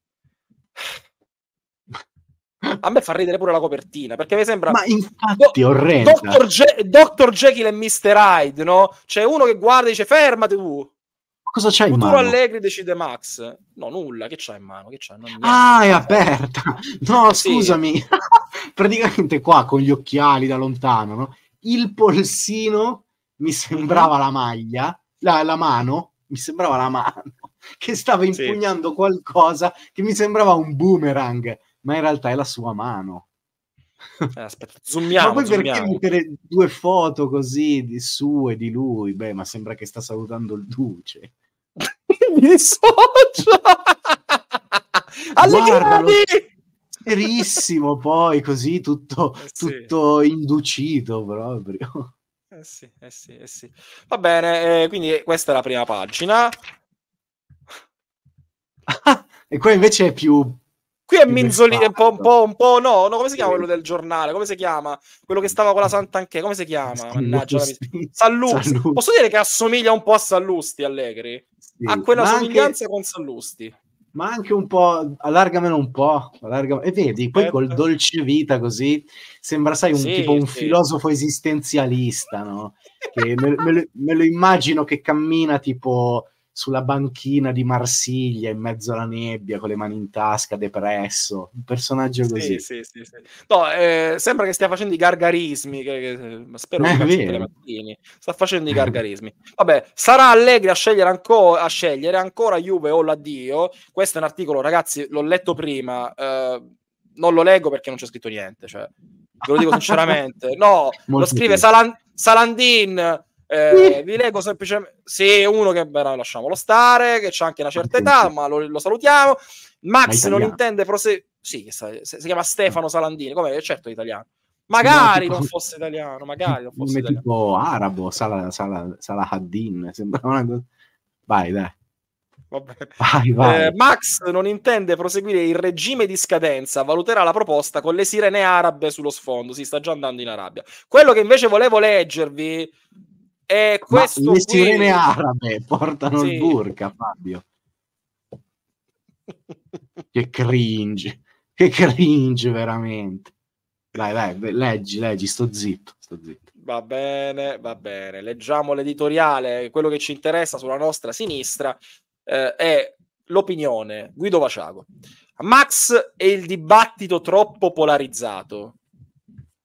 A me fa ridere pure la copertina perché mi sembra. Ma infatti, Do- orrenda. Dr. Je- Dr. Jekyll e Mr. Hyde, no? C'è uno che guarda e dice: Fermati tu. Ma cosa c'hai in mano? Allegri decide Max. No, nulla. Che c'ha in mano? Che c'ha? Non ah, è aperta. No, sì. scusami. Praticamente qua con gli occhiali da lontano, no? Il polsino mi mhm. sembrava la maglia, la, la mano, mi sembrava la mano che stava impugnando sì. qualcosa che mi sembrava un boomerang ma in realtà è la sua mano. Eh, aspetta, zoomiamo. ma poi zoomiamo. perché mettere due foto così di su e di lui? Beh, ma sembra che sta salutando il duce. Mi dissocio! Allegri! Serissimo poi, così tutto, eh sì. tutto inducito proprio. Eh sì, eh sì, eh sì. Va bene, eh, quindi questa è la prima pagina. e qua invece è più Qui è Minzolini, un po', un po', un po', no, no, come si chiama quello del giornale? Come si chiama? Quello che stava con la Santa Sant'Anchè, come si chiama? Sallusti. Mannaggia, Sallusti. Sallusti. Posso dire che assomiglia un po' a Sallusti, Allegri? Sì. Ha quella Ma somiglianza anche... con Sallusti ma anche un po', allargamelo un po', allargamelo. e vedi, poi col certo. dolce vita così, sembra, sai, un, sì, tipo un sì. filosofo esistenzialista, no? Che me, me, lo, me, lo, immagino che cammina tipo sulla banchina di Marsiglia in mezzo alla nebbia con le mani in tasca, depresso, un personaggio così. Sì, sì, sì, no, eh, sembra che stia facendo i gargarismi, che, che, eh, spero eh, che mattini. Sta facendo i gargarismi. Vabbè, sarà Allegri a scegliere, anco- a scegliere ancora Juve o oh l'addio? Questo è un articolo, ragazzi, l'ho letto prima, eh, non lo leggo perché non c'è scritto niente, cioè, ve lo dico sinceramente. No, Molto lo scrive Salan- Salandin eh, sì. Vi leggo semplicemente. Sì, uno che beh, lasciamolo stare, che c'è anche una certa età, ma lo, lo salutiamo. Max non intende proseguire. Sì, si, chiama Stefano ah. Salandini, come eh, certo è italiano. Magari non fosse italiano, magari non fosse italiano. Tipo arabo, Salah, Salah, Salah Haddin, eh, sembra una cosa... Vai, dai. Vai, vai. Eh, Max non intende proseguire il regime di scadenza, valuterà la proposta con le sirene arabe sullo sfondo, si sta già andando in Arabia. Quello che invece volevo leggervi e questo Ma le sirene qui... arabe portano sì. il burka, Fabio. che cringe, che cringe veramente. Dai, dai, leggi, leggi, sto zitto, sto zitto. Va bene, va bene. Leggiamo l'editoriale, quello che ci interessa sulla nostra sinistra eh, è l'opinione Guido Vaciago. Max e il dibattito troppo polarizzato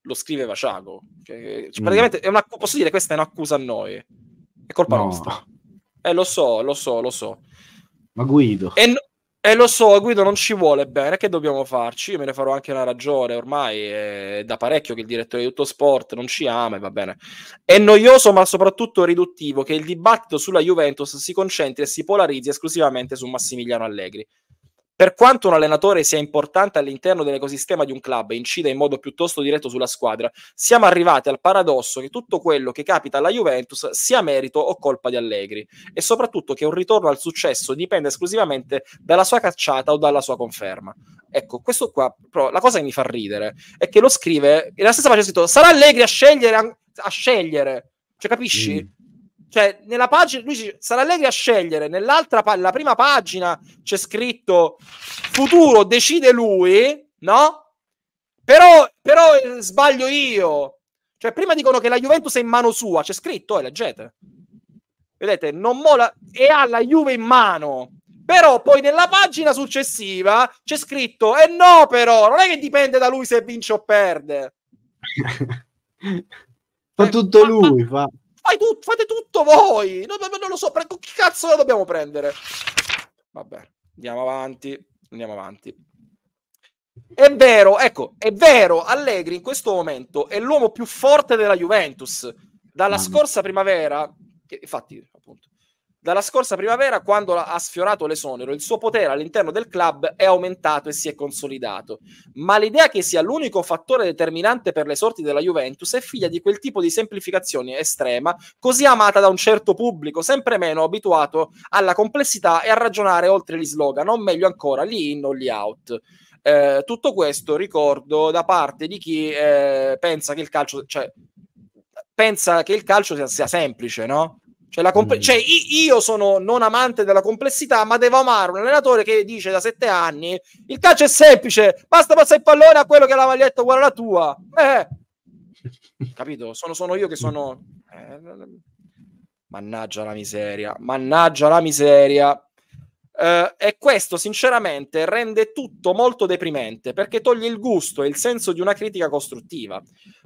lo scriveva Ciago. Cioè, cioè, praticamente mm. una, posso dire questa è un'accusa a noi. È colpa no. nostra. Eh, lo so, lo so, lo so. Ma Guido. E, no, eh, lo so, Guido non ci vuole bene. Che dobbiamo farci? Io me ne farò anche una ragione. Ormai è da parecchio che il direttore di tutto sport non ci ama e va bene. È noioso, ma soprattutto riduttivo, che il dibattito sulla Juventus si concentri e si polarizzi esclusivamente su Massimiliano Allegri. Per quanto un allenatore sia importante all'interno dell'ecosistema di un club e incida in modo piuttosto diretto sulla squadra, siamo arrivati al paradosso che tutto quello che capita alla Juventus sia merito o colpa di Allegri e soprattutto che un ritorno al successo dipende esclusivamente dalla sua cacciata o dalla sua conferma. Ecco, questo qua, però, la cosa che mi fa ridere è che lo scrive, e la stessa faccia ha scritto, sarà Allegri a scegliere, a, a scegliere, cioè capisci? Mm. Cioè, nella pagina, lui sarà Allegri a scegliere, nell'altra pa- la prima pagina c'è scritto futuro decide lui, no? Però, però eh, sbaglio io. Cioè, prima dicono che la Juventus è in mano sua, c'è scritto, eh, leggete. Vedete, non mola e ha la Juve in mano. Però poi nella pagina successiva c'è scritto, e eh no però, non è che dipende da lui se vince o perde. fa tutto eh, lui, fa tu- fate tutto voi. No, non lo so, pre- chi cazzo la dobbiamo prendere? Vabbè, andiamo avanti, andiamo avanti. È vero, ecco, è vero, Allegri in questo momento è l'uomo più forte della Juventus. Dalla scorsa primavera, che, infatti, appunto, dalla scorsa primavera, quando ha sfiorato l'esonero, il suo potere all'interno del club è aumentato e si è consolidato. Ma l'idea che sia l'unico fattore determinante per le sorti della Juventus è figlia di quel tipo di semplificazione estrema, così amata da un certo pubblico, sempre meno abituato alla complessità e a ragionare oltre gli slogan, o meglio ancora, gli in o gli out. Eh, tutto questo ricordo da parte di chi eh, pensa che il calcio, cioè, pensa che il calcio sia, sia semplice, no? Cioè, la comp- mm. cioè, io sono non amante della complessità, ma devo amare un allenatore che dice da sette anni il calcio è semplice, basta passare il pallone a quello che ha la maglietta uguale alla tua. Eh. Capito? Sono, sono, io che sono... Eh. Mannaggia la miseria, mannaggia la miseria. Uh, e questo sinceramente rende tutto molto deprimente perché toglie il gusto e il senso di una critica costruttiva.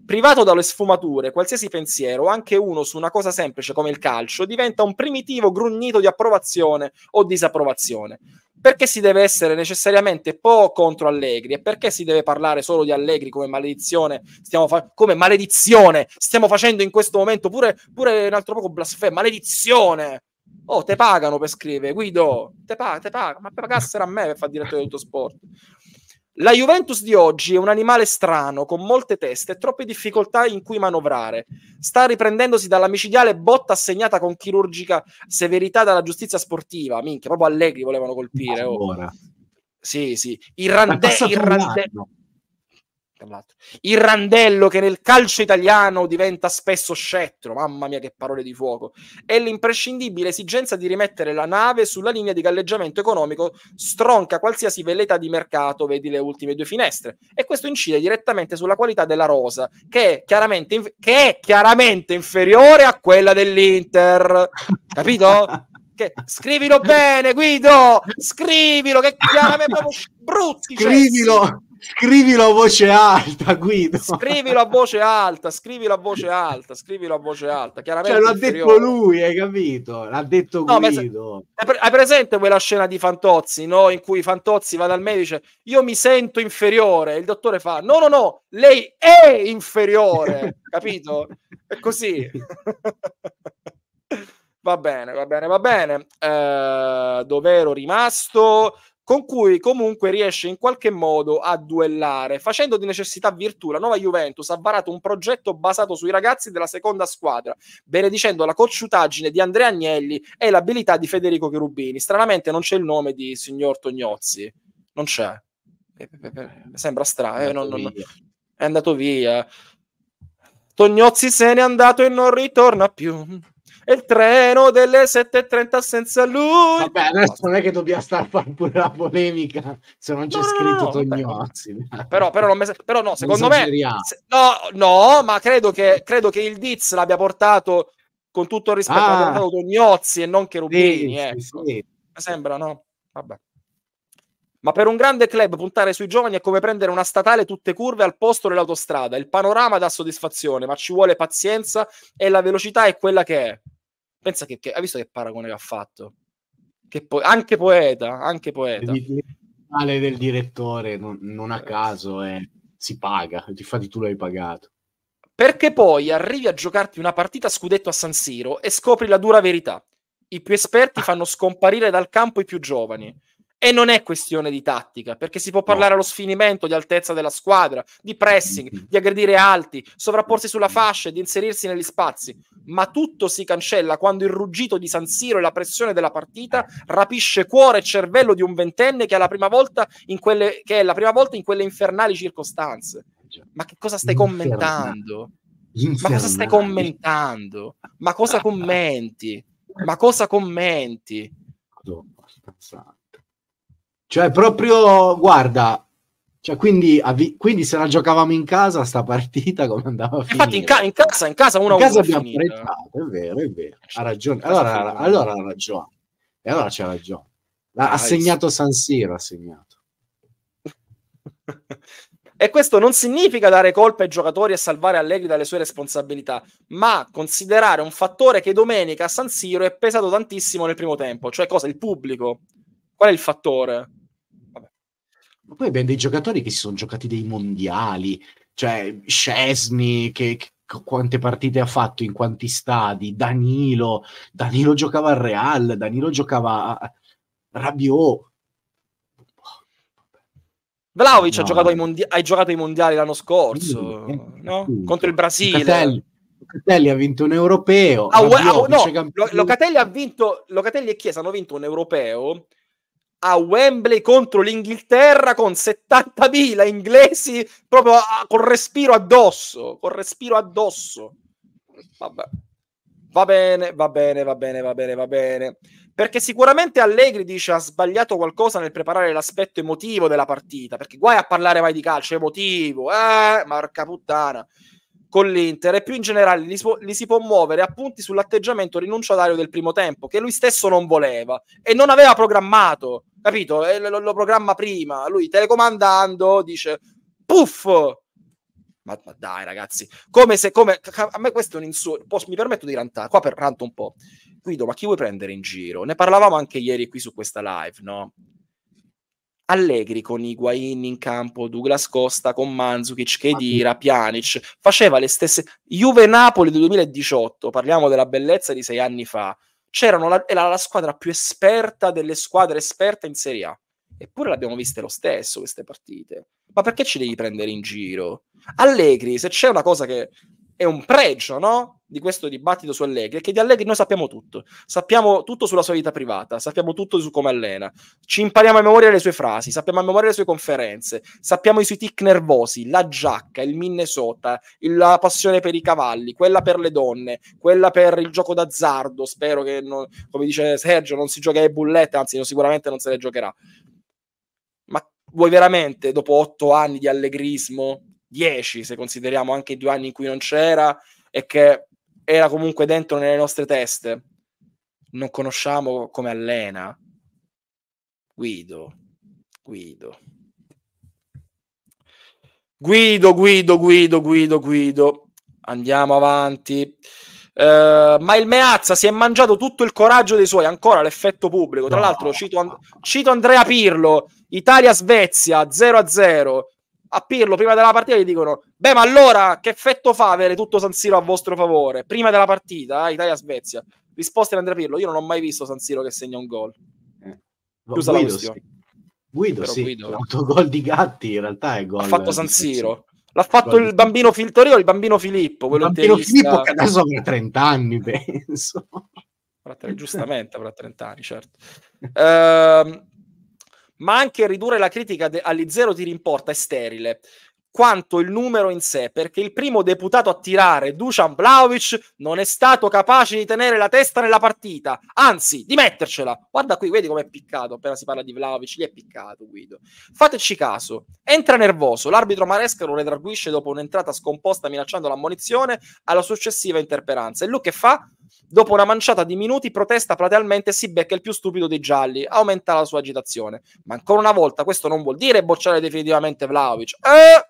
Privato dalle sfumature, qualsiasi pensiero, anche uno su una cosa semplice come il calcio, diventa un primitivo grugnito di approvazione o disapprovazione. Perché si deve essere necessariamente po contro Allegri e perché si deve parlare solo di Allegri come maledizione, stiamo, fa- come maledizione stiamo facendo in questo momento pure, pure un altro poco blasfemo, maledizione Oh, te pagano per scrivere, Guido, te pagano, te pagano, ma pagassero a me per fare direttore di autosport. La Juventus di oggi è un animale strano, con molte teste e troppe difficoltà in cui manovrare. Sta riprendendosi dalla micidiale botta assegnata con chirurgica severità dalla giustizia sportiva. Minchia, proprio Allegri volevano colpire. Ora. Oh. Sì, sì. Il rande, il rande, tra l'altro. Il randello che nel calcio italiano diventa spesso scettro, mamma mia che parole di fuoco, e l'imprescindibile esigenza di rimettere la nave sulla linea di galleggiamento economico stronca qualsiasi velleità di mercato, vedi le ultime due finestre, e questo incide direttamente sulla qualità della rosa, che è chiaramente, inf- che è chiaramente inferiore a quella dell'Inter, capito? Che, scrivilo bene, Guido, scrivilo, che chiaramente proprio brutti. Cioè, scrivilo. Cessi Scrivilo a voce alta, Guido. Scrivilo a voce alta, scrivilo a voce alta, scrivilo a voce alta. Chiaramente cioè, l'ha inferiore. detto lui, hai capito? L'ha detto no, Guido. Se... Hai presente quella scena di Fantozzi, no? In cui Fantozzi va dal medico e dice io mi sento inferiore. Il dottore fa no, no, no, lei è inferiore, capito? È così. Va bene, va bene, va bene. Eh, Dove ero rimasto? con cui comunque riesce in qualche modo a duellare, facendo di necessità virtù. La nuova Juventus ha varato un progetto basato sui ragazzi della seconda squadra, benedicendo la cocciutaggine di Andrea Agnelli e l'abilità di Federico Cherubini. Stranamente non c'è il nome di signor Tognozzi, non c'è. Mi eh, eh, eh, sembra strano, eh, non, non... è andato via. Tognozzi se n'è andato e non ritorna più. E il treno delle 7.30 senza lui. Vabbè, adesso non è che dobbiamo stare a fare pure la polemica se non c'è no, scritto no, Tognozzi. Però, però, me... però, no, secondo me... Se... no, no, ma credo che, credo che il Diz l'abbia portato con tutto il rispetto ah, a Tognozzi e non Cherubini. Sì, ecco. sì, sì. Mi sembra, no? Vabbè. Ma per un grande club puntare sui giovani è come prendere una statale tutte curve al posto dell'autostrada. Il panorama dà soddisfazione, ma ci vuole pazienza e la velocità è quella che è. Pensa che, che hai visto che paragone che ha fatto? Che po- anche poeta, anche poeta. Il male del direttore, non, non a eh, caso, è, eh, si paga. Infatti tu l'hai pagato. Perché poi arrivi a giocarti una partita scudetto a San Siro e scopri la dura verità. I più esperti ah. fanno scomparire dal campo i più giovani e non è questione di tattica, perché si può parlare no. allo sfinimento, di altezza della squadra, di pressing, mm-hmm. di aggredire alti, sovrapporsi sulla fascia, e di inserirsi negli spazi, ma tutto si cancella quando il ruggito di San Siro e la pressione della partita rapisce cuore e cervello di un ventenne che è la prima volta in quelle, volta in quelle infernali circostanze. Ma che cosa stai commentando? Infernale. Ma cosa stai commentando? Ma cosa commenti? Ma cosa commenti? Madonna, cioè, proprio, guarda, cioè, quindi, avvi- quindi, se la giocavamo in casa sta partita come andava a Infatti in, ca- in casa, in casa uno in casa abbiamo pareggiato, è vero, è vero. Ha cioè, ragione. Allora, allora ha ragione. E allora c'ha ragione. L'ha assegnato San Siro, ha segnato. e questo non significa dare colpa ai giocatori e salvare Allegri dalle sue responsabilità, ma considerare un fattore che domenica a San Siro è pesato tantissimo nel primo tempo, cioè cosa? Il pubblico. Qual è il fattore? Ma poi abbiamo dei giocatori che si sono giocati dei mondiali, cioè Scesni che, che quante partite ha fatto, in quanti stadi, Danilo, Danilo giocava al Real, Danilo giocava a Rabiot. Vlaovic no. ha giocato ai, mondi- hai giocato ai mondiali l'anno scorso, sì, eh, no? contro il Brasile. Locatelli, Locatelli ha vinto un europeo. Ah, ah Rabiot, ah, no, Locatelli, ha vinto, Locatelli e Chiesa hanno vinto un europeo a Wembley contro l'Inghilterra con 70.000 inglesi proprio a, col respiro addosso, col respiro addosso. Vabbè. Va bene, va bene, va bene, va bene, va bene. Perché sicuramente Allegri dice ha sbagliato qualcosa nel preparare l'aspetto emotivo della partita, perché guai a parlare mai di calcio emotivo, eh, marca puttana. Con l'Inter e più in generale li, li si può muovere a punti sull'atteggiamento rinunciatario del primo tempo, che lui stesso non voleva e non aveva programmato capito? E eh, lo, lo programma prima, lui telecomandando dice puff! Ma, ma dai ragazzi, come se, come, a me questo è un insulto, mi permetto di rantare, qua per ranto un po'. Guido, ma chi vuoi prendere in giro? Ne parlavamo anche ieri qui su questa live, no? Allegri con Higuain in campo, Douglas Costa con Manzukic, Kedira, Pjanic, faceva le stesse... Juve-Napoli del 2018, parliamo della bellezza di sei anni fa, c'erano la, era la squadra più esperta delle squadre esperte in Serie A. Eppure l'abbiamo viste lo stesso queste partite. Ma perché ci devi prendere in giro? Allegri, se c'è una cosa che è un pregio no? di questo dibattito su Allegri, che di Allegri noi sappiamo tutto, sappiamo tutto sulla sua vita privata, sappiamo tutto su come allena, ci impariamo a memoria le sue frasi, sappiamo a memoria le sue conferenze, sappiamo i suoi tic nervosi, la giacca, il Minnesota, il, la passione per i cavalli, quella per le donne, quella per il gioco d'azzardo, spero che, non, come dice Sergio, non si giochi ai bullette, anzi non, sicuramente non se le giocherà. Ma vuoi veramente, dopo otto anni di allegrismo, 10 se consideriamo anche i due anni in cui non c'era e che era comunque dentro nelle nostre teste. Non conosciamo come allena. Guido, Guido. Guido, Guido, Guido, Guido, Guido. Andiamo avanti. Uh, ma il Meazza si è mangiato tutto il coraggio dei suoi, ancora l'effetto pubblico. Tra no. l'altro, cito, And- cito Andrea Pirlo, Italia-Svezia 0-0 a Pirlo prima della partita gli dicono beh ma allora che effetto fa avere tutto San Siro a vostro favore prima della partita eh, Italia-Svezia risposta di Andrea Pirlo io non ho mai visto San Siro che segna un gol eh. chiusa Guido, la questione sì. Guido Però sì Guido... l'autogol di Gatti in realtà è gol ha fatto San Siro L'ha fatto il bambino Fil- il bambino Filippo. Quello il bambino Filippo che adesso ha 30 anni, penso. Giustamente avrà 30 anni, certo. Ehm, ma anche ridurre la critica de- agli zero tiri in porta è sterile quanto il numero in sé, perché il primo deputato a tirare, Dusan Vlaovic, non è stato capace di tenere la testa nella partita, anzi, di mettercela. Guarda qui, vedi com'è piccato, appena si parla di Vlaovic, gli è piccato Guido. Fateci caso, entra nervoso, l'arbitro Maresca lo redarguisce dopo un'entrata scomposta minacciando l'ammonizione alla successiva interperanza. E lui che fa? Dopo una manciata di minuti protesta platealmente e si becca il più stupido dei gialli, aumenta la sua agitazione. Ma ancora una volta questo non vuol dire bocciare definitivamente Vlaovic. Eh!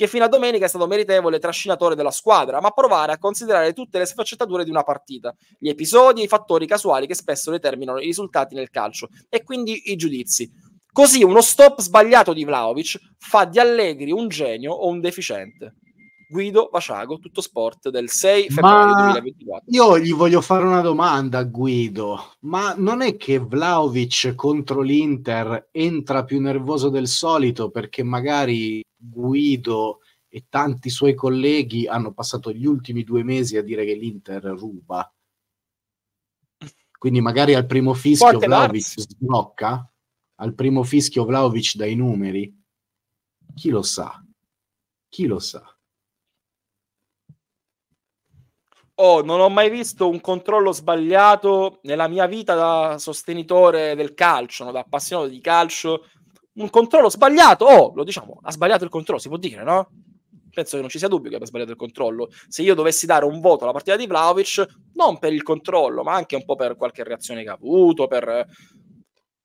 che fino a domenica è stato meritevole trascinatore della squadra, ma provare a considerare tutte le sfaccettature di una partita, gli episodi e i fattori casuali che spesso determinano i risultati nel calcio e quindi i giudizi. Così uno stop sbagliato di Vlaovic fa di Allegri un genio o un deficiente. Guido Vaciago, tutto sport del 6 febbraio ma 2024. Io gli voglio fare una domanda a Guido, ma non è che Vlaovic contro l'Inter entra più nervoso del solito perché magari Guido e tanti suoi colleghi hanno passato gli ultimi due mesi a dire che l'Inter ruba? Quindi magari al primo fischio Forte Vlaovic darsi. sblocca? Al primo fischio Vlaovic dai numeri? Chi lo sa? Chi lo sa? Oh, non ho mai visto un controllo sbagliato nella mia vita da sostenitore del calcio, no? da appassionato di calcio. Un controllo sbagliato, oh, lo diciamo, ha sbagliato il controllo, si può dire, no? Penso che non ci sia dubbio che abbia sbagliato il controllo. Se io dovessi dare un voto alla partita di Vlaovic, non per il controllo, ma anche un po' per qualche reazione che ha avuto, per...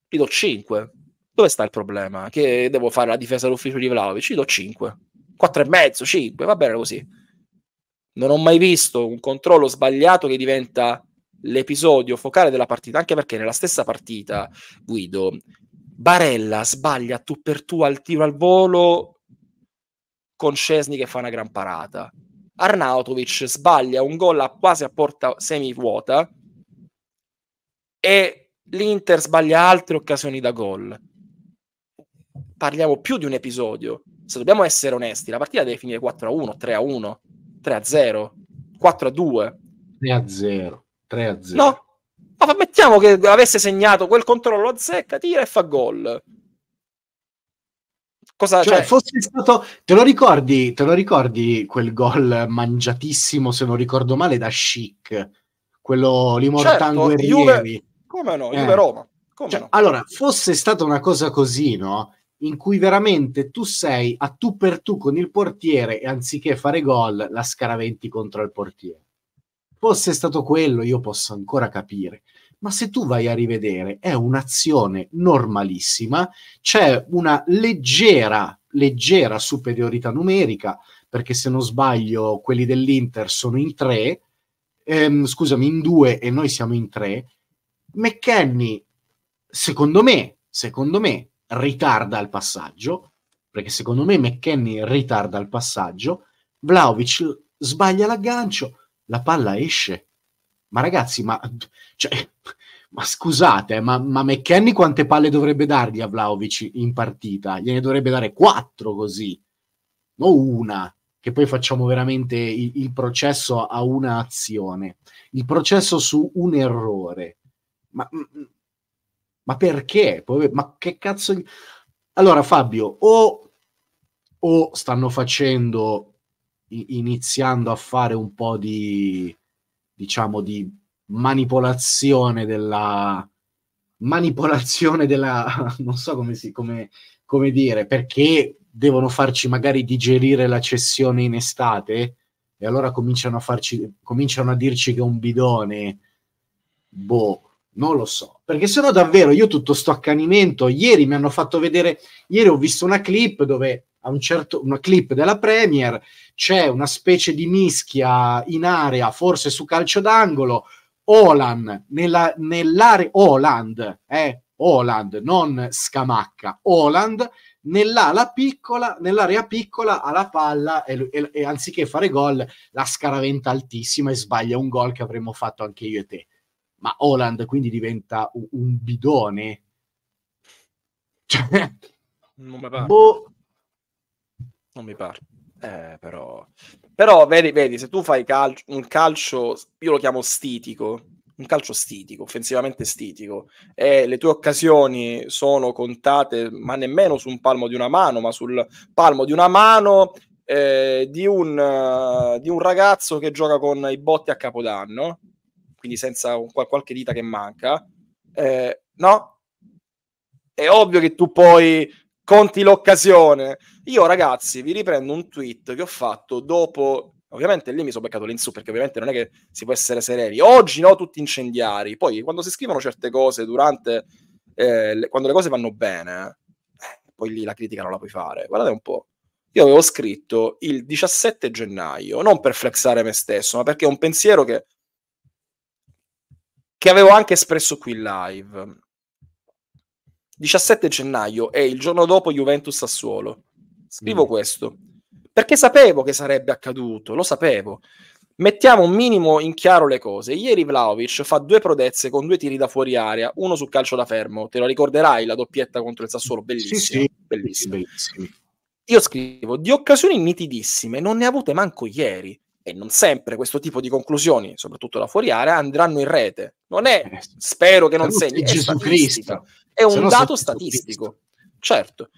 Gli do 5. Dove sta il problema? Che devo fare la difesa dell'ufficio di Vlaovic? Gli do 5. 4 4,5, 5, va bene così non ho mai visto un controllo sbagliato che diventa l'episodio focale della partita, anche perché nella stessa partita, Guido, Barella sbaglia tu per tu al tiro al volo con Cesni che fa una gran parata. Arnautovic sbaglia un gol a quasi a porta semivuota e l'Inter sbaglia altre occasioni da gol. Parliamo più di un episodio. Se dobbiamo essere onesti, la partita deve finire 4 a 1, 3 a 1. 3 a 0, 4 a 2. 3 a 0, 3 a 0. No, ma mettiamo che avesse segnato quel controllo a zecca, tira e fa gol. Cosa, cioè, cioè... fosse stato, te lo ricordi, te lo ricordi quel gol mangiatissimo, se non ricordo male, da Chic, quello l'immortango certo, Juve... Come no, eh. Juve Roma. Cioè, no? Allora, fosse stata una cosa così, no? in cui veramente tu sei a tu per tu con il portiere e anziché fare gol la scaraventi contro il portiere. Fosse stato quello, io posso ancora capire. Ma se tu vai a rivedere, è un'azione normalissima, c'è una leggera, leggera superiorità numerica, perché se non sbaglio quelli dell'Inter sono in tre, ehm, scusami, in due e noi siamo in tre. McKenny, secondo me, secondo me, ritarda il passaggio, perché secondo me McKenny ritarda il passaggio, Vlaovic sbaglia l'aggancio, la palla esce. Ma ragazzi, ma, cioè, ma scusate, ma, ma McKenny quante palle dovrebbe dargli a Vlaovic in partita? Gliene dovrebbe dare quattro così, non una, che poi facciamo veramente il, il processo a una azione, il processo su un errore. Ma mm, ma perché? Ma che cazzo... Gli... Allora Fabio, o, o stanno facendo, iniziando a fare un po' di, diciamo, di manipolazione della... manipolazione della... non so come, si, come, come dire, perché devono farci magari digerire la cessione in estate e allora cominciano a, farci, cominciano a dirci che è un bidone, boh, non lo so, perché se no davvero io tutto sto accanimento, ieri mi hanno fatto vedere, ieri ho visto una clip dove a un certo, una clip della Premier c'è una specie di mischia in area, forse su calcio d'angolo, Olan, nella, nell'area, Oland, eh, Oland, non Scamacca, Oland, nell'ala piccola, nell'area piccola alla palla e, e, e anziché fare gol la scaraventa altissima e sbaglia un gol che avremmo fatto anche io e te ma Holland quindi diventa un, un bidone? Cioè, non mi pare. Boh. Non mi pare. Eh, però, però vedi, vedi, se tu fai calcio, un calcio, io lo chiamo stitico, un calcio stitico, offensivamente stitico, e le tue occasioni sono contate, ma nemmeno su un palmo di una mano, ma sul palmo di una mano eh, di, un, uh, di un ragazzo che gioca con i botti a capodanno, quindi senza un, qualche dita che manca, eh, no? È ovvio che tu poi conti l'occasione. Io, ragazzi, vi riprendo un tweet che ho fatto dopo. Ovviamente lì mi sono beccato l'insù perché ovviamente non è che si può essere sereni. Oggi no, tutti incendiari. Poi quando si scrivono certe cose durante eh, le, quando le cose vanno bene, eh, poi lì la critica non la puoi fare. Guardate un po'. Io avevo scritto il 17 gennaio, non per flexare me stesso, ma perché è un pensiero che che avevo anche espresso qui live. 17 gennaio e il giorno dopo Juventus Sassuolo. Scrivo mm. questo perché sapevo che sarebbe accaduto, lo sapevo. Mettiamo un minimo in chiaro le cose. Ieri Vlaovic fa due prodezze con due tiri da fuori area, uno sul calcio da fermo. Te lo ricorderai la doppietta contro il Sassuolo, bellissima, sì, sì. bellissima. Io scrivo di occasioni nitidissime, non ne avute manco ieri e non sempre questo tipo di conclusioni, soprattutto da fuori area, andranno in rete. Non è, eh spero che non segni, è, Cristo. è un dato statistico, certo.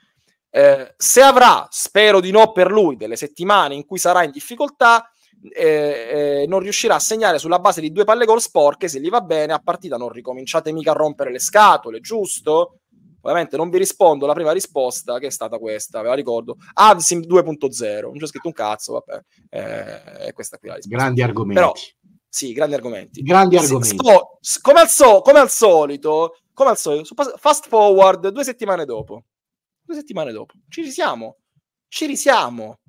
Eh, se avrà, spero di no per lui, delle settimane in cui sarà in difficoltà, eh, eh, non riuscirà a segnare sulla base di due palle gol sporche, se gli va bene a partita non ricominciate mica a rompere le scatole, giusto? Ovviamente non vi rispondo alla prima risposta che è stata questa, ve la ricordo. Avsim 2.0, non c'è scritto un cazzo, vabbè. Eh, è questa qui la risposta. Grandi argomenti. Però, sì, grandi argomenti. Grandi argomenti. So, come, al so, come, al solito, come al solito, fast forward due settimane dopo. Due settimane dopo. Ci risiamo. Ci risiamo.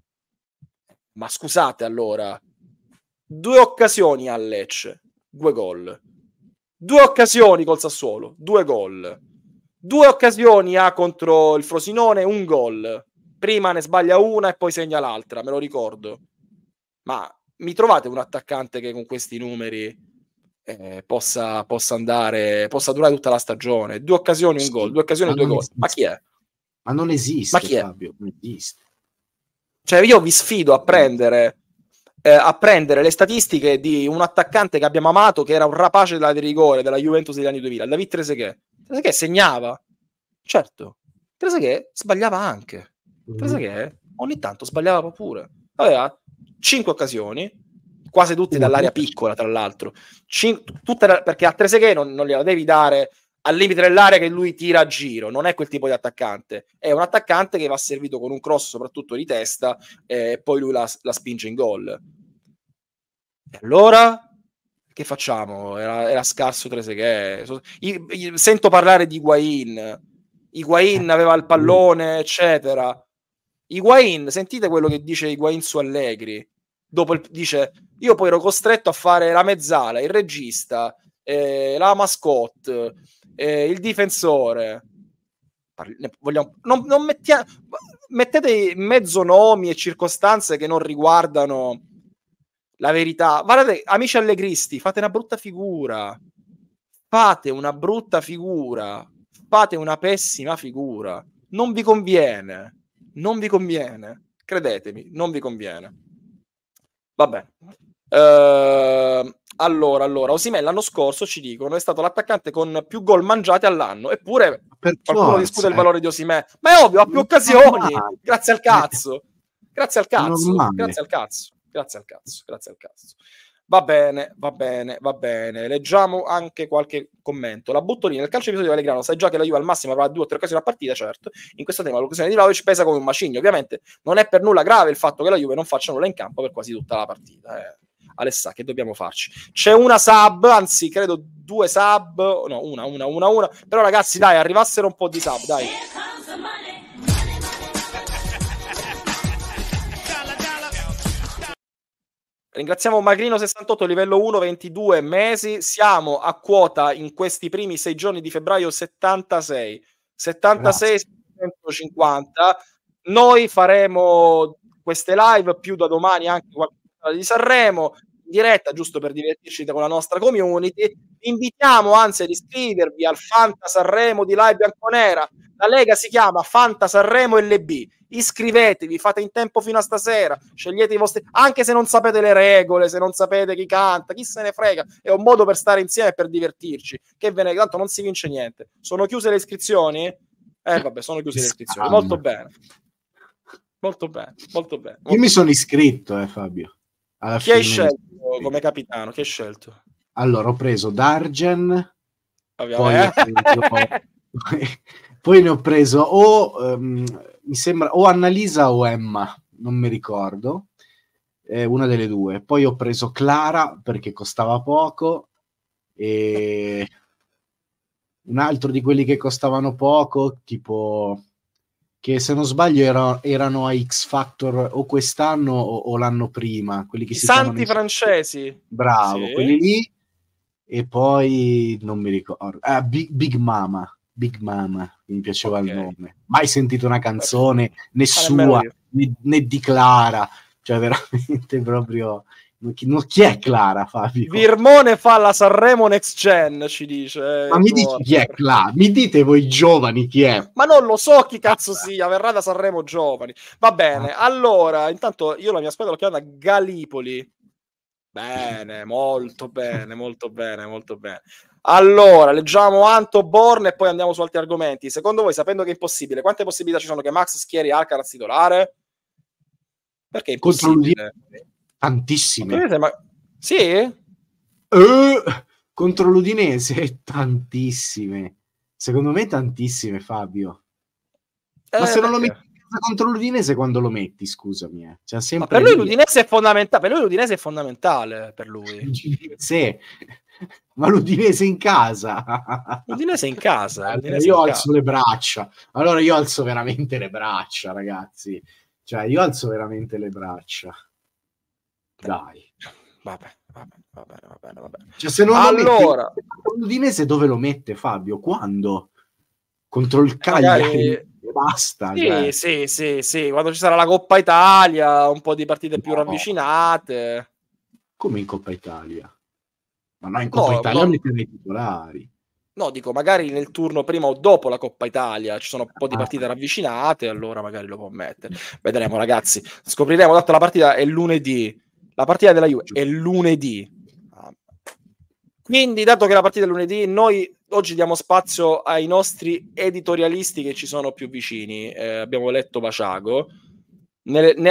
Ma scusate allora. Due occasioni a Lecce, due gol. Due occasioni col Sassuolo, due gol Due occasioni ha contro il Frosinone, un gol. Prima ne sbaglia una e poi segna l'altra, me lo ricordo. Ma mi trovate un attaccante che con questi numeri eh, possa, possa, andare, possa durare tutta la stagione? Due occasioni, un gol, due occasioni, due gol. Ma chi è? Ma non esiste, Ma chi è? Fabio, non esiste. Cioè io vi sfido a prendere eh, a prendere le statistiche di un attaccante che abbiamo amato, che era un rapace della di rigore della Juventus degli anni 2000, David Trezeguet. Trezeguet segnava, certo. Trezeguet sbagliava anche. Trezeguet mm-hmm. ogni tanto sbagliava pure. Aveva cinque occasioni, quasi tutte dall'area piccola, tra l'altro. Cin- da- perché a Trezeguet non, non gliela devi dare al limite dell'area che lui tira a giro, non è quel tipo di attaccante, è un attaccante che va servito con un cross soprattutto di testa eh, e poi lui la, la spinge in gol. E allora che facciamo? Era, era scarso Trezeguet. I, sento parlare di Higuain. Higuain eh. aveva il pallone, eccetera. Higuain, sentite quello che dice Higuain su Allegri. Dopo il, dice, io poi ero costretto a fare la mezzala, il regista, eh, la mascotte, eh, il difensore. vogliamo, non, non mettia, mettete mezzo nomi e circostanze che non riguardano la verità. Guardate, amici allegristi, fate una brutta figura. Fate una brutta figura. Fate una pessima figura. Non vi conviene. Non vi conviene. Credetemi, non vi conviene. Vabbè. Uh, allora, allora, Osimè l'anno scorso ci dicono è stato l'attaccante con più gol mangiati all'anno, eppure per qualcuno forza, discute il eh. valore di Osimè, ma è ovvio, ha più occasioni, grazie al cazzo. Grazie al cazzo, grazie al cazzo. Grazie al cazzo, grazie al cazzo. Va bene, va bene, va bene. Leggiamo anche qualche commento. La butto lì. Nel calcio episodio di Pellegrano sai già che la Juve al massimo avrà due o tre occasioni a partita, certo. In questo tema l'occasione di Vlaovic pesa come un macigno. Ovviamente non è per nulla grave il fatto che la Juve non faccia nulla in campo per quasi tutta la partita. Eh. Alessà, che dobbiamo farci? C'è una sub, anzi credo due sub, no, una, una, una, una. Però ragazzi dai, arrivassero un po' di sub, dai. Ringraziamo Magrino68 livello 1, 22 mesi. Siamo a quota in questi primi sei giorni di febbraio 76. 76 150. Noi faremo queste live più da domani anche qualche di Sanremo diretta, giusto per divertirci con la nostra community. Vi invitiamo anzi ad iscrivervi al Fanta Sanremo di Live Bianconera. La Lega si chiama Fanta Sanremo LB. Iscrivetevi, fate in tempo fino a stasera, scegliete i vostri, anche se non sapete le regole, se non sapete chi canta, chi se ne frega, è un modo per stare insieme e per divertirci, che ve ne tanto non si vince niente. Sono chiuse le iscrizioni? Eh vabbè, sono chiuse le iscrizioni, molto bene. Molto bene, molto bene. Io mi sono iscritto, eh Fabio. Alla Chi hai scelto come capitano? Chi hai scelto? Allora, ho preso Dargen, poi, eh? preso... poi, ne ho preso o, um, mi sembra, o Annalisa o Emma, non mi ricordo, eh, una delle due. Poi ho preso Clara perché costava poco e un altro di quelli che costavano poco, tipo che se non sbaglio era, erano a X Factor o quest'anno o, o l'anno prima. Quelli che I si santi francesi. Bravo, sì. quelli lì. E poi non mi ricordo. Ah, Big, Big Mama. Big Mama, mi piaceva okay. il nome. Mai sentito una canzone né sua né, né di Clara, cioè veramente proprio chi, non, chi è Clara, Fabio? Virmone fa la Sanremo Next Gen, ci dice. Eh, Ma mi dici chi è Clara? Mi dite voi giovani chi è? Ma non lo so chi cazzo sia, verrà da Sanremo giovani. Va bene, ah. allora, intanto io la mia squadra l'ho chiamata Gallipoli. Bene, molto bene, molto bene, molto bene. Allora, leggiamo Anto Born e poi andiamo su altri argomenti. Secondo voi, sapendo che è impossibile, quante possibilità ci sono che Max schieri Alcaraz titolare? Perché è impossibile? Contro tantissime. ma... Sì? Eh, contro l'Udinese, tantissime. Secondo me tantissime, Fabio. Ma eh, se non lo metti contro l'Udinese quando lo metti, scusami. Eh. Cioè, Ma eh. per lui l'Udinese è fondamentale, per lui l'Udinese è fondamentale per lui. sì. Ma l'Udinese in casa. L'Udinese in casa. L'udinese io in alzo casa. le braccia. Allora io alzo veramente le braccia, ragazzi. Cioè, io alzo veramente le braccia. Dai. Vabbè, vabbè, vabbè, vabbè, vabbè. Cioè, se non allora... l'Udinese dove lo mette Fabio? Quando? Contro il Cagliari? Magari... Basta. Sì, cioè. sì, sì, sì, quando ci sarà la Coppa Italia, un po' di partite no. più ravvicinate. Come in Coppa Italia? Ma non in Coppa no, Italia no. mettono i titolari. No, dico, magari nel turno prima o dopo la Coppa Italia ci sono un po' di ah. partite ravvicinate, allora magari lo può mettere. Vedremo, ragazzi. Scopriremo, dato la partita è lunedì. La partita della Juve è lunedì. Quindi, dato che la partita è lunedì, noi oggi diamo spazio ai nostri editorialisti che ci sono più vicini. Eh, abbiamo letto Baciago. Nelle, ne